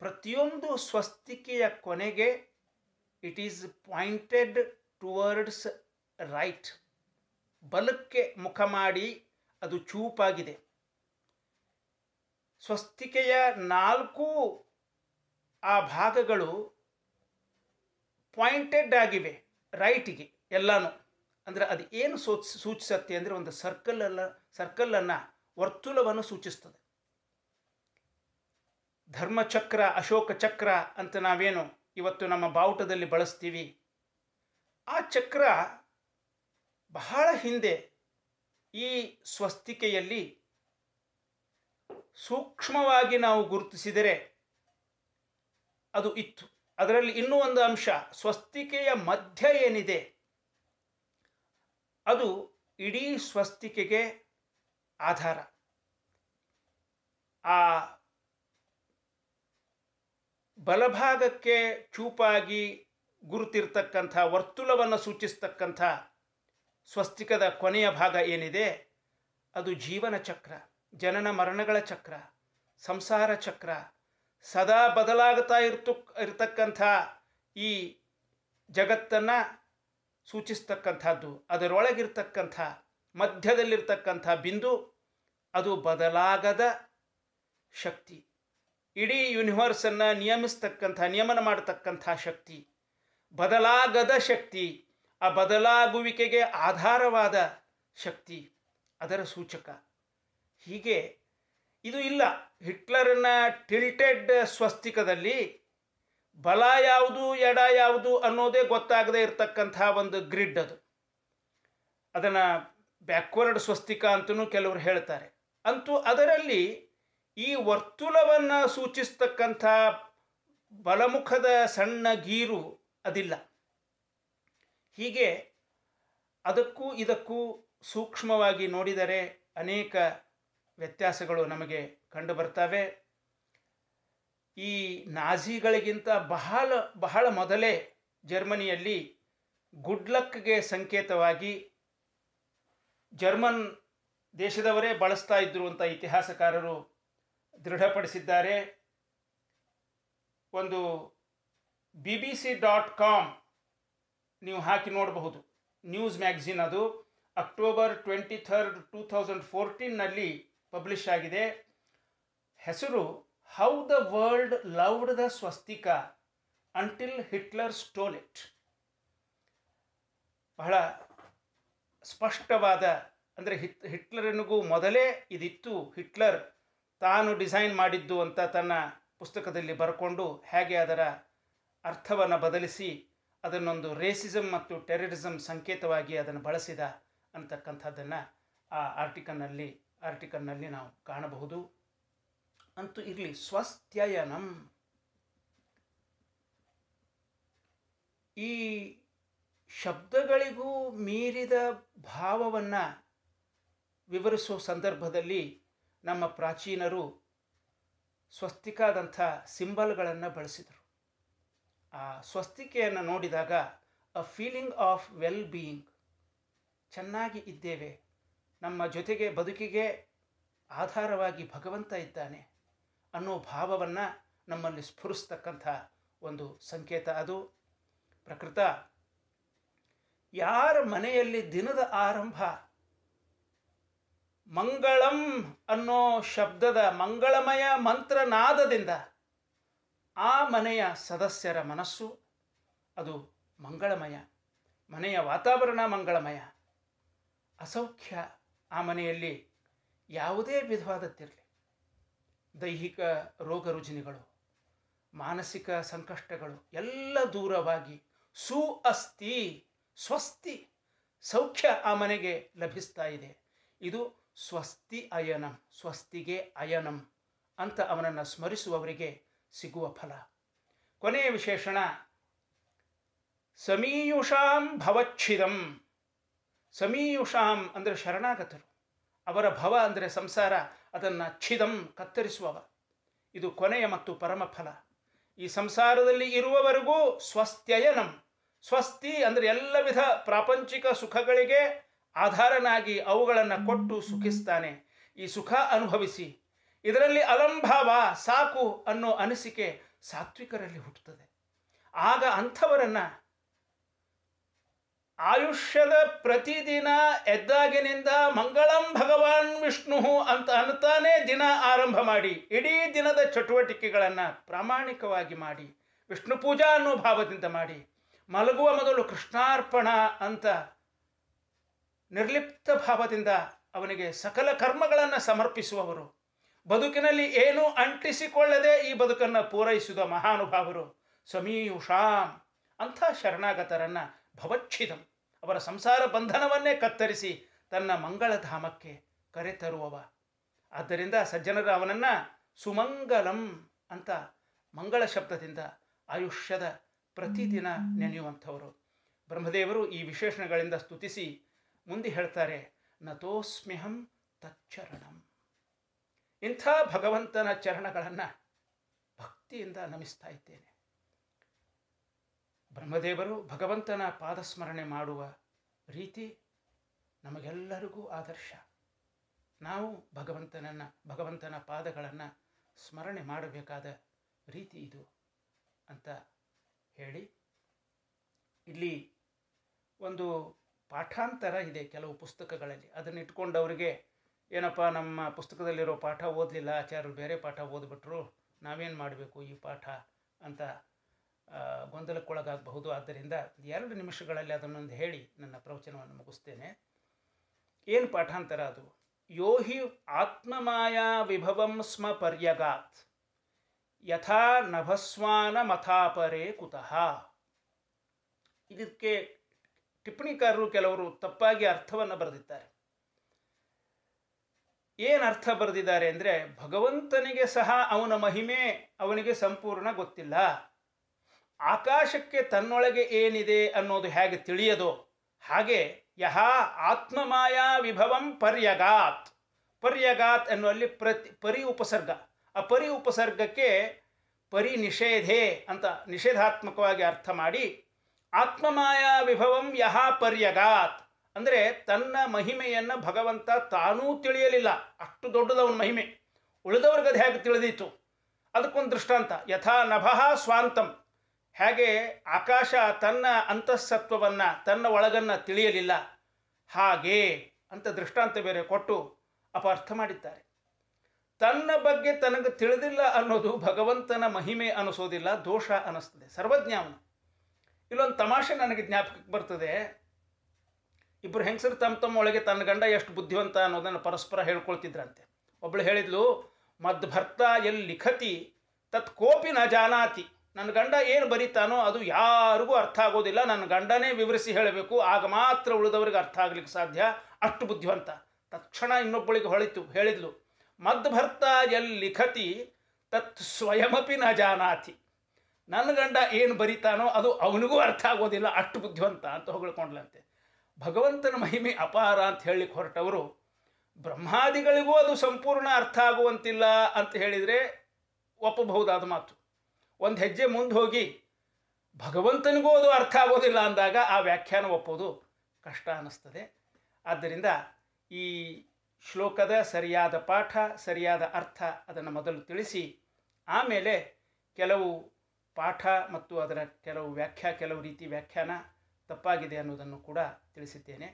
ಪ್ರತಿಯೊಂದು ಸ್ವಸ್ತಿಕೆಯ ಕೊನೆಗೆ it is pointed towards right ಬಲಕ್ಕೆ ಮುಖ ಮಾಡಿ ಅದು ಚೂಪಾಗಿದೆ ಸ್ವಸ್ತಿಕೆಯ ನಾಲ್ಕು ಆ ಭಾಗಗಳು ಪಾಯಿಂಟೆಡ್ ಆಗಿವೆ ರೈಟಿಗೆ ಎಲ್ಲನೂ ಅಂದರೆ ಅದು ಏನು ಸೂಚ್ ಸೂಚಿಸತ್ತೆ ಅಂದರೆ ಒಂದು ಅಲ್ಲ ಸರ್ಕಲನ್ನು ವರ್ತುಲವನ್ನು ಸೂಚಿಸ್ತದೆ ಧರ್ಮಚಕ್ರ ಅಶೋಕ ಚಕ್ರ ಅಂತ ನಾವೇನು ಇವತ್ತು ನಮ್ಮ ಬಾವುಟದಲ್ಲಿ ಬಳಸ್ತೀವಿ ಆ ಚಕ್ರ ಬಹಳ ಹಿಂದೆ ಈ ಸ್ವಸ್ತಿಕೆಯಲ್ಲಿ ಸೂಕ್ಷ್ಮವಾಗಿ ನಾವು ಗುರುತಿಸಿದರೆ ಅದು ಇತ್ತು ಅದರಲ್ಲಿ ಇನ್ನೂ ಒಂದು ಅಂಶ ಸ್ವಸ್ತಿಕೆಯ ಮಧ್ಯ ಏನಿದೆ ಅದು ಇಡೀ ಸ್ವಸ್ತಿಕೆಗೆ ಆಧಾರ ಆ ಬಲಭಾಗಕ್ಕೆ ಚೂಪಾಗಿ ಗುರುತಿರ್ತಕ್ಕಂಥ ವರ್ತುಲವನ್ನು ಸೂಚಿಸ್ತಕ್ಕಂಥ ಸ್ವಸ್ತಿಕದ ಕೊನೆಯ ಭಾಗ ಏನಿದೆ ಅದು ಜೀವನ ಚಕ್ರ ಜನನ ಮರಣಗಳ ಚಕ್ರ ಸಂಸಾರ ಚಕ್ರ ಸದಾ ಬದಲಾಗುತ್ತಾ ಇರ್ತು ಇರತಕ್ಕಂಥ ಈ ಜಗತ್ತನ್ನು ಸೂಚಿಸ್ತಕ್ಕಂಥದ್ದು ಅದರೊಳಗಿರ್ತಕ್ಕಂಥ ಮಧ್ಯದಲ್ಲಿರ್ತಕ್ಕಂಥ ಬಿಂದು ಅದು ಬದಲಾಗದ ಶಕ್ತಿ ಇಡೀ ಯೂನಿವರ್ಸನ್ನು ನಿಯಮಿಸ್ತಕ್ಕಂಥ ನಿಯಮನ ಮಾಡತಕ್ಕಂಥ ಶಕ್ತಿ ಬದಲಾಗದ ಶಕ್ತಿ ಆ ಬದಲಾಗುವಿಕೆಗೆ ಆಧಾರವಾದ ಶಕ್ತಿ ಅದರ ಸೂಚಕ ಹೀಗೆ ಇದು ಇಲ್ಲ ಹಿಟ್ಲರ್ನ ಟಿಲ್ಟೆಡ್ ಸ್ವಸ್ತಿಕದಲ್ಲಿ ಬಲ ಯಾವುದು ಎಡ ಯಾವುದು ಅನ್ನೋದೇ ಗೊತ್ತಾಗದೇ ಇರತಕ್ಕಂಥ ಒಂದು ಗ್ರಿಡ್ ಅದು ಅದನ್ನು ಬ್ಯಾಕ್ವರ್ಡ್ ಸ್ವಸ್ತಿಕ ಅಂತಲೂ ಕೆಲವರು ಹೇಳ್ತಾರೆ ಅಂತೂ ಅದರಲ್ಲಿ ಈ ವರ್ತುಲವನ್ನು ಸೂಚಿಸ್ತಕ್ಕಂಥ ಬಲಮುಖದ ಸಣ್ಣ ಗೀರು ಅದಿಲ್ಲ ಹೀಗೆ ಅದಕ್ಕೂ ಇದಕ್ಕೂ ಸೂಕ್ಷ್ಮವಾಗಿ ನೋಡಿದರೆ ಅನೇಕ ವ್ಯತ್ಯಾಸಗಳು ನಮಗೆ ಕಂಡುಬರ್ತವೆ ಈ ನಾಜಿಗಳಿಗಿಂತ ಬಹಳ ಬಹಳ ಮೊದಲೇ ಜರ್ಮನಿಯಲ್ಲಿ ಗುಡ್ಲಕ್ಗೆ ಸಂಕೇತವಾಗಿ ಜರ್ಮನ್ ದೇಶದವರೇ ಬಳಸ್ತಾ ಇದ್ದರು ಅಂತ ಇತಿಹಾಸಕಾರರು ದೃಢಪಡಿಸಿದ್ದಾರೆ ಒಂದು B B C dot com ನೀವು ಹಾಕಿ ನೋಡಬಹುದು ನ್ಯೂಸ್ ಮ್ಯಾಗ್ಝಿನ್ ಅದು October twenty third two thousand ಫೋರ್ಟೀನ್ನಲ್ಲಿ ಪಬ್ಲಿಷ್ ಆಗಿದೆ ಹೆಸರು how the world loved the swastika until Hitler stole it ಬಹಳ ಸ್ಪಷ್ಟವಾದ ಅಂದರೆ ಹಿಟ್ ಹಿಟ್ಲರನಿಗೂ ಮೊದಲೇ ಇದಿತ್ತು ಹಿಟ್ಲರ್ ತಾನು ಡಿಸೈನ್ ಮಾಡಿದ್ದು ಅಂತ ತನ್ನ ಪುಸ್ತಕದಲ್ಲಿ ಬರ್ಕೊಂಡು ಹೇಗೆ ಅದರ ಅರ್ಥವನ್ನು ಬದಲಿಸಿ ಅದನ್ನೊಂದು ರೇಸಿಸಮ್ ಮತ್ತು ಟೆರರಿಸಮ್ ಸಂಕೇತವಾಗಿ ಅದನ್ನು ಬಳಸಿದ ಅಂತಕ್ಕಂಥದ್ದನ್ನು ಆ ಆರ್ಟಿಕಲ್ನಲ್ಲಿ ಆರ್ಟಿಕಲ್ನಲ್ಲಿ ನಾವು ಕಾಣಬಹುದು ಅಂತೂ ಇರಲಿ ಸ್ವಸ್ಥ್ಯಯನ ಈ ಶಬ್ದಗಳಿಗೂ ಮೀರಿದ ಭಾವವನ್ನು ವಿವರಿಸುವ ಸಂದರ್ಭದಲ್ಲಿ ನಮ್ಮ ಪ್ರಾಚೀನರು ಸ್ವಸ್ತಿಕಾದಂಥ ಸಿಂಬಲ್ಗಳನ್ನು ಬಳಸಿದರು ಆ ಸ್ವಸ್ತಿಕೆಯನ್ನು ನೋಡಿದಾಗ a feeling of well being ಚೆನ್ನಾಗಿ ಇದ್ದೇವೆ ನಮ್ಮ ಜೊತೆಗೆ ಬದುಕಿಗೆ ಆಧಾರವಾಗಿ ಭಗವಂತ ಇದ್ದಾನೆ ಅನ್ನೋ ಭಾವವನ್ನು ನಮ್ಮಲ್ಲಿ ಸ್ಫುರಿಸ್ತಕ್ಕಂಥ ಒಂದು ಸಂಕೇತ ಅದು ಪ್ರಕೃತ ಯಾರ ಮನೆಯಲ್ಲಿ ದಿನದ ಆರಂಭ ಮಂಗಳಂ ಅನ್ನೋ ಶಬ್ದದ ಮಂಗಳಮಯ ಮಂತ್ರನಾದದಿಂದ ಆ ಮನೆಯ ಸದಸ್ಯರ ಮನಸ್ಸು ಅದು ಮಂಗಳಮಯ ಮನೆಯ ವಾತಾವರಣ ಮಂಗಳಮಯ ಅಸೌಖ್ಯ ಆ ಮನೆಯಲ್ಲಿ ಯಾವುದೇ ವಿಧವಾದದ್ದಿರಲಿ ದೈಹಿಕ ರೋಗ ರುಜಿನಿಗಳು ಮಾನಸಿಕ ಸಂಕಷ್ಟಗಳು ಎಲ್ಲ ದೂರವಾಗಿ ಸು ಅಸ್ತಿ ಸ್ವಸ್ತಿ ಸೌಖ್ಯ ಆ ಮನೆಗೆ ಲಭಿಸ್ತಾ ಇದೆ ಇದು ಸ್ವಸ್ತಿ ಅಯನಂ ಸ್ವಸ್ತಿಗೆ ಅಯನಂ ಅಂತ ಅವನನ್ನು ಸ್ಮರಿಸುವವರಿಗೆ ಸಿಗುವ ಫಲ ಕೊನೆಯ ವಿಶೇಷಣ ಸಮೀಯುಷಾಂ ಭವಚ್ಛಿದಂ ಸಮೀಯುಷಾಂ ಅಂದರೆ ಶರಣಾಗತರು ಅವರ ಭವ ಅಂದರೆ ಸಂಸಾರ ಅದನ್ನು ಛಿದಂ ಕತ್ತರಿಸುವವ ಇದು ಕೊನೆಯ ಮತ್ತು ಪರಮ ಫಲ ಈ ಸಂಸಾರದಲ್ಲಿ ಇರುವವರೆಗೂ ಸ್ವಸ್ತ್ಯಯನಂ ಸ್ವಸ್ತಿ ಅಂದರೆ ಎಲ್ಲ ವಿಧ ಪ್ರಾಪಂಚಿಕ ಸುಖಗಳಿಗೆ ಆಧಾರನಾಗಿ ಅವುಗಳನ್ನು ಕೊಟ್ಟು ಸುಖಿಸ್ತಾನೆ ಈ ಸುಖ ಅನುಭವಿಸಿ ಇದರಲ್ಲಿ ಅಲಂಭಾವ ಸಾಕು ಅನ್ನೋ ಅನಿಸಿಕೆ ಸಾತ್ವಿಕರಲ್ಲಿ ಹುಟ್ಟುತ್ತದೆ ಆಗ ಅಂಥವರನ್ನು ಆಯುಷ್ಯದ ಪ್ರತಿದಿನ ಎದ್ದಾಗಿನಿಂದ ಮಂಗಳಂ ಭಗವಾನ್ ವಿಷ್ಣು ಅಂತ ಅನ್ನುತ್ತಾನೆ ದಿನ ಆರಂಭ ಮಾಡಿ ಇಡೀ ದಿನದ ಚಟುವಟಿಕೆಗಳನ್ನು ಪ್ರಾಮಾಣಿಕವಾಗಿ ಮಾಡಿ ವಿಷ್ಣು ಪೂಜಾ ಅನ್ನೋ ಭಾವದಿಂದ ಮಾಡಿ ಮಲಗುವ ಮೊದಲು ಕೃಷ್ಣಾರ್ಪಣ ಅಂತ ನಿರ್ಲಿಪ್ತ ಭಾವದಿಂದ ಅವನಿಗೆ ಸಕಲ ಕರ್ಮಗಳನ್ನು ಸಮರ್ಪಿಸುವವರು ಬದುಕಿನಲ್ಲಿ ಏನೂ ಅಂಟಿಸಿಕೊಳ್ಳದೆ ಈ ಬದುಕನ್ನು ಪೂರೈಸಿದ ಮಹಾನುಭಾವರು ಸಮೀಯುಷಾಂ ಅಂಥ ಶರಣಾಗತರನ್ನು ಭವಚ್ಛಿದಂ ಅವರ ಸಂಸಾರ ಬಂಧನವನ್ನೇ ಕತ್ತರಿಸಿ ತನ್ನ ಮಂಗಳಧಾಮಕ್ಕೆ ಕರೆತರುವವ ಆದ್ದರಿಂದ ಸಜ್ಜನರು ಅವನನ್ನು ಸುಮಂಗಲಂ ಅಂತ ಮಂಗಳ ಶಬ್ದದಿಂದ ಆಯುಷ್ಯದ ಪ್ರತಿದಿನ ನೆನೆಯುವಂಥವರು ಬ್ರಹ್ಮದೇವರು ಈ ವಿಶೇಷಣಗಳಿಂದ ಸ್ತುತಿಸಿ ಮುಂದೆ ಹೇಳ್ತಾರೆ ನತೋಸ್ಮ್ಯಹಂ ತಚ್ಚರಣಂ ಇಂಥ ಭಗವಂತನ ಚರಣಗಳನ್ನು ಭಕ್ತಿಯಿಂದ ನಮಿಸ್ತಾ ಇದ್ದೇನೆ ಬ್ರಹ್ಮದೇವರು ಭಗವಂತನ ಪಾದಸ್ಮರಣೆ ಮಾಡುವ ರೀತಿ ನಮಗೆಲ್ಲರಿಗೂ ಆದರ್ಶ ನಾವು ಭಗವಂತನನ್ನು ಭಗವಂತನ ಪಾದಗಳನ್ನು ಸ್ಮರಣೆ ಮಾಡಬೇಕಾದ ರೀತಿ ಇದು ಅಂತ ಹೇಳಿ ಇಲ್ಲಿ ಒಂದು ಪಾಠಾಂತರ ಇದೆ ಕೆಲವು ಪುಸ್ತಕಗಳಲ್ಲಿ ಅದನ್ನು ಇಟ್ಕೊಂಡು ಅವರಿಗೆ ಏನಪ್ಪ ನಮ್ಮ ಪುಸ್ತಕದಲ್ಲಿರೋ ಪಾಠ ಓದಲಿಲ್ಲ ಆಚಾರ್ಯರು ಬೇರೆ ಪಾಠ ಓದ್ಬಿಟ್ರು ನಾವೇನು ಮಾಡಬೇಕು ಈ ಪಾಠ ಅಂತ ಗೊಂದಲಕ್ಕೊಳಗಾಗಬಹುದು ಆದ್ದರಿಂದ ಎರಡು ನಿಮಿಷಗಳಲ್ಲಿ ಅದನ್ನೊಂದು ಹೇಳಿ ನನ್ನ ಪ್ರವಚನವನ್ನು ಮುಗಿಸ್ತೇನೆ ಏನು ಪಾಠಾಂತರ ಅದು ಯೋಹಿ ಮಾಯಾ ವಿಭವಂ ಸ್ಮ ಪರ್ಯಗಾತ್ ಯಥಾ ನಭಸ್ವಾನ ಮಥಾಪರೇ ಕುತಃ ಇದಕ್ಕೆ ಟಿಪ್ಪಣಿಕಾರರು ಕೆಲವರು ತಪ್ಪಾಗಿ ಅರ್ಥವನ್ನು ಬರೆದಿದ್ದಾರೆ ಏನು ಅರ್ಥ ಬರೆದಿದ್ದಾರೆ ಅಂದರೆ ಭಗವಂತನಿಗೆ ಸಹ ಅವನ ಮಹಿಮೆ ಅವನಿಗೆ ಸಂಪೂರ್ಣ ಗೊತ್ತಿಲ್ಲ ಆಕಾಶಕ್ಕೆ ತನ್ನೊಳಗೆ ಏನಿದೆ ಅನ್ನೋದು ಹೇಗೆ ತಿಳಿಯದೋ ಹಾಗೆ ಯಹ ಆತ್ಮಮಾಯಾ ವಿಭವಂ ಪರ್ಯಗಾತ್ ಪರ್ಯಗಾತ್ ಅನ್ನುವಲ್ಲಿ ಪ್ರತಿ ಪರಿ ಉಪಸರ್ಗ ಆ ಪರಿ ಉಪಸರ್ಗಕ್ಕೆ ಪರಿ ನಿಷೇಧೆ ಅಂತ ನಿಷೇಧಾತ್ಮಕವಾಗಿ ಅರ್ಥ ಮಾಡಿ ಆತ್ಮಮಾಯಾ ವಿಭವಂ ಯಹ ಪರ್ಯಗಾತ್ ಅಂದರೆ ತನ್ನ ಮಹಿಮೆಯನ್ನು ಭಗವಂತ ತಾನೂ ತಿಳಿಯಲಿಲ್ಲ ಅಷ್ಟು ದೊಡ್ಡದವನ ಮಹಿಮೆ ಉಳಿದವ್ರಿಗೆ ಅದು ಹೇಗೆ ತಿಳಿದೀತು ಅದಕ್ಕೊಂದು ದೃಷ್ಟಾಂತ ಯಥಾ ನಭಃ ಸ್ವಾಂತಂ ಹೇಗೆ ಆಕಾಶ ತನ್ನ ಅಂತಃಸತ್ವವನ್ನು ತನ್ನ ಒಳಗನ್ನು ತಿಳಿಯಲಿಲ್ಲ ಹಾಗೆ ಅಂತ ದೃಷ್ಟಾಂತ ಬೇರೆ ಕೊಟ್ಟು ಅಪಾರ್ಥ ಮಾಡಿದ್ದಾರೆ ತನ್ನ ಬಗ್ಗೆ ತನಗೆ ತಿಳಿದಿಲ್ಲ ಅನ್ನೋದು ಭಗವಂತನ ಮಹಿಮೆ ಅನಿಸೋದಿಲ್ಲ ದೋಷ ಅನ್ನಿಸ್ತದೆ ಸರ್ವಜ್ಞಾವನು ಇಲ್ಲೊಂದು ತಮಾಷೆ ನನಗೆ ಜ್ಞಾಪಕಕ್ಕೆ ಬರ್ತದೆ ಇಬ್ಬರು ಹೆಂಗಸರು ತಮ್ಮ ತಮ್ಮ ಒಳಗೆ ತನ್ನ ಗಂಡ ಎಷ್ಟು ಬುದ್ಧಿವಂತ ಅನ್ನೋದನ್ನು ಪರಸ್ಪರ ಹೇಳ್ಕೊಳ್ತಿದ್ರಂತೆ ಒಬ್ಬಳು ಹೇಳಿದ್ಲು ಮದ್ಭರ್ತ ಎಲ್ಲಿ ಲಿಖತಿ ತತ್ ಕೋಪಿ ನ ಜಾನಾತಿ ನನ್ನ ಗಂಡ ಏನು ಬರೀತಾನೋ ಅದು ಯಾರಿಗೂ ಅರ್ಥ ಆಗೋದಿಲ್ಲ ನನ್ನ ಗಂಡನೇ ವಿವರಿಸಿ ಹೇಳಬೇಕು ಆಗ ಮಾತ್ರ ಉಳಿದವರಿಗೆ ಅರ್ಥ ಆಗ್ಲಿಕ್ಕೆ ಸಾಧ್ಯ ಅಷ್ಟು ಬುದ್ಧಿವಂತ ತಕ್ಷಣ ಇನ್ನೊಬ್ಬಳಿಗೆ ಹೊಳಿತು ಹೇಳಿದ್ಲು ಮದ್ಭರ್ತ ಎಲ್ಲಿ ಲಿಖತಿ ತತ್ ಸ್ವಯಮಪಿ ನ ಜಾನಾತಿ ನನ್ನ ಗಂಡ ಏನು ಬರೀತಾನೋ ಅದು ಅವನಿಗೂ ಅರ್ಥ ಆಗೋದಿಲ್ಲ ಅಷ್ಟು ಬುದ್ಧಿವಂತ ಅಂತ ಹೊಗಳ್ಕೊಂಡ್ಲಂತೆ ಭಗವಂತನ ಮಹಿಮೆ ಅಪಾರ ಅಂತ ಹೇಳಲಿಕ್ಕೆ ಹೊರಟವರು ಬ್ರಹ್ಮಾದಿಗಳಿಗೂ ಅದು ಸಂಪೂರ್ಣ ಅರ್ಥ ಆಗುವಂತಿಲ್ಲ ಅಂತ ಹೇಳಿದರೆ ಒಪ್ಪಬಹುದಾದ ಮಾತು ಒಂದು ಹೆಜ್ಜೆ ಮುಂದೆ ಹೋಗಿ ಭಗವಂತನಿಗೂ ಅದು ಅರ್ಥ ಆಗೋದಿಲ್ಲ ಅಂದಾಗ ಆ ವ್ಯಾಖ್ಯಾನ ಒಪ್ಪೋದು ಕಷ್ಟ ಅನ್ನಿಸ್ತದೆ ಆದ್ದರಿಂದ ಈ ಶ್ಲೋಕದ ಸರಿಯಾದ ಪಾಠ ಸರಿಯಾದ ಅರ್ಥ ಅದನ್ನು ಮೊದಲು ತಿಳಿಸಿ ಆಮೇಲೆ ಕೆಲವು ಪಾಠ ಮತ್ತು ಅದರ ಕೆಲವು ವ್ಯಾಖ್ಯಾ ಕೆಲವು ರೀತಿ ವ್ಯಾಖ್ಯಾನ ತಪ್ಪಾಗಿದೆ ಅನ್ನೋದನ್ನು ಕೂಡ ತಿಳಿಸಿದ್ದೇನೆ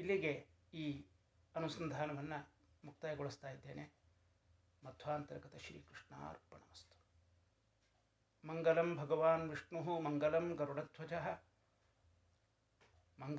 ಇಲ್ಲಿಗೆ ಈ ಅನುಸಂಧಾನವನ್ನು ಮುಕ್ತಾಯಗೊಳಿಸ್ತಾ ಇದ್ದೇನೆ ಮಧ್ವಾಂತರ್ಗತ ಶ್ರೀಕೃಷ್ಣ ಅರ್ಪಣಮಸ್ತು ಮಂಗಲಂ ಭಗವಾನ್ ವಿಷ್ಣು ಮಂಗಲಂ ಗರುಡಧ್ವಜ ಮಂಗಲ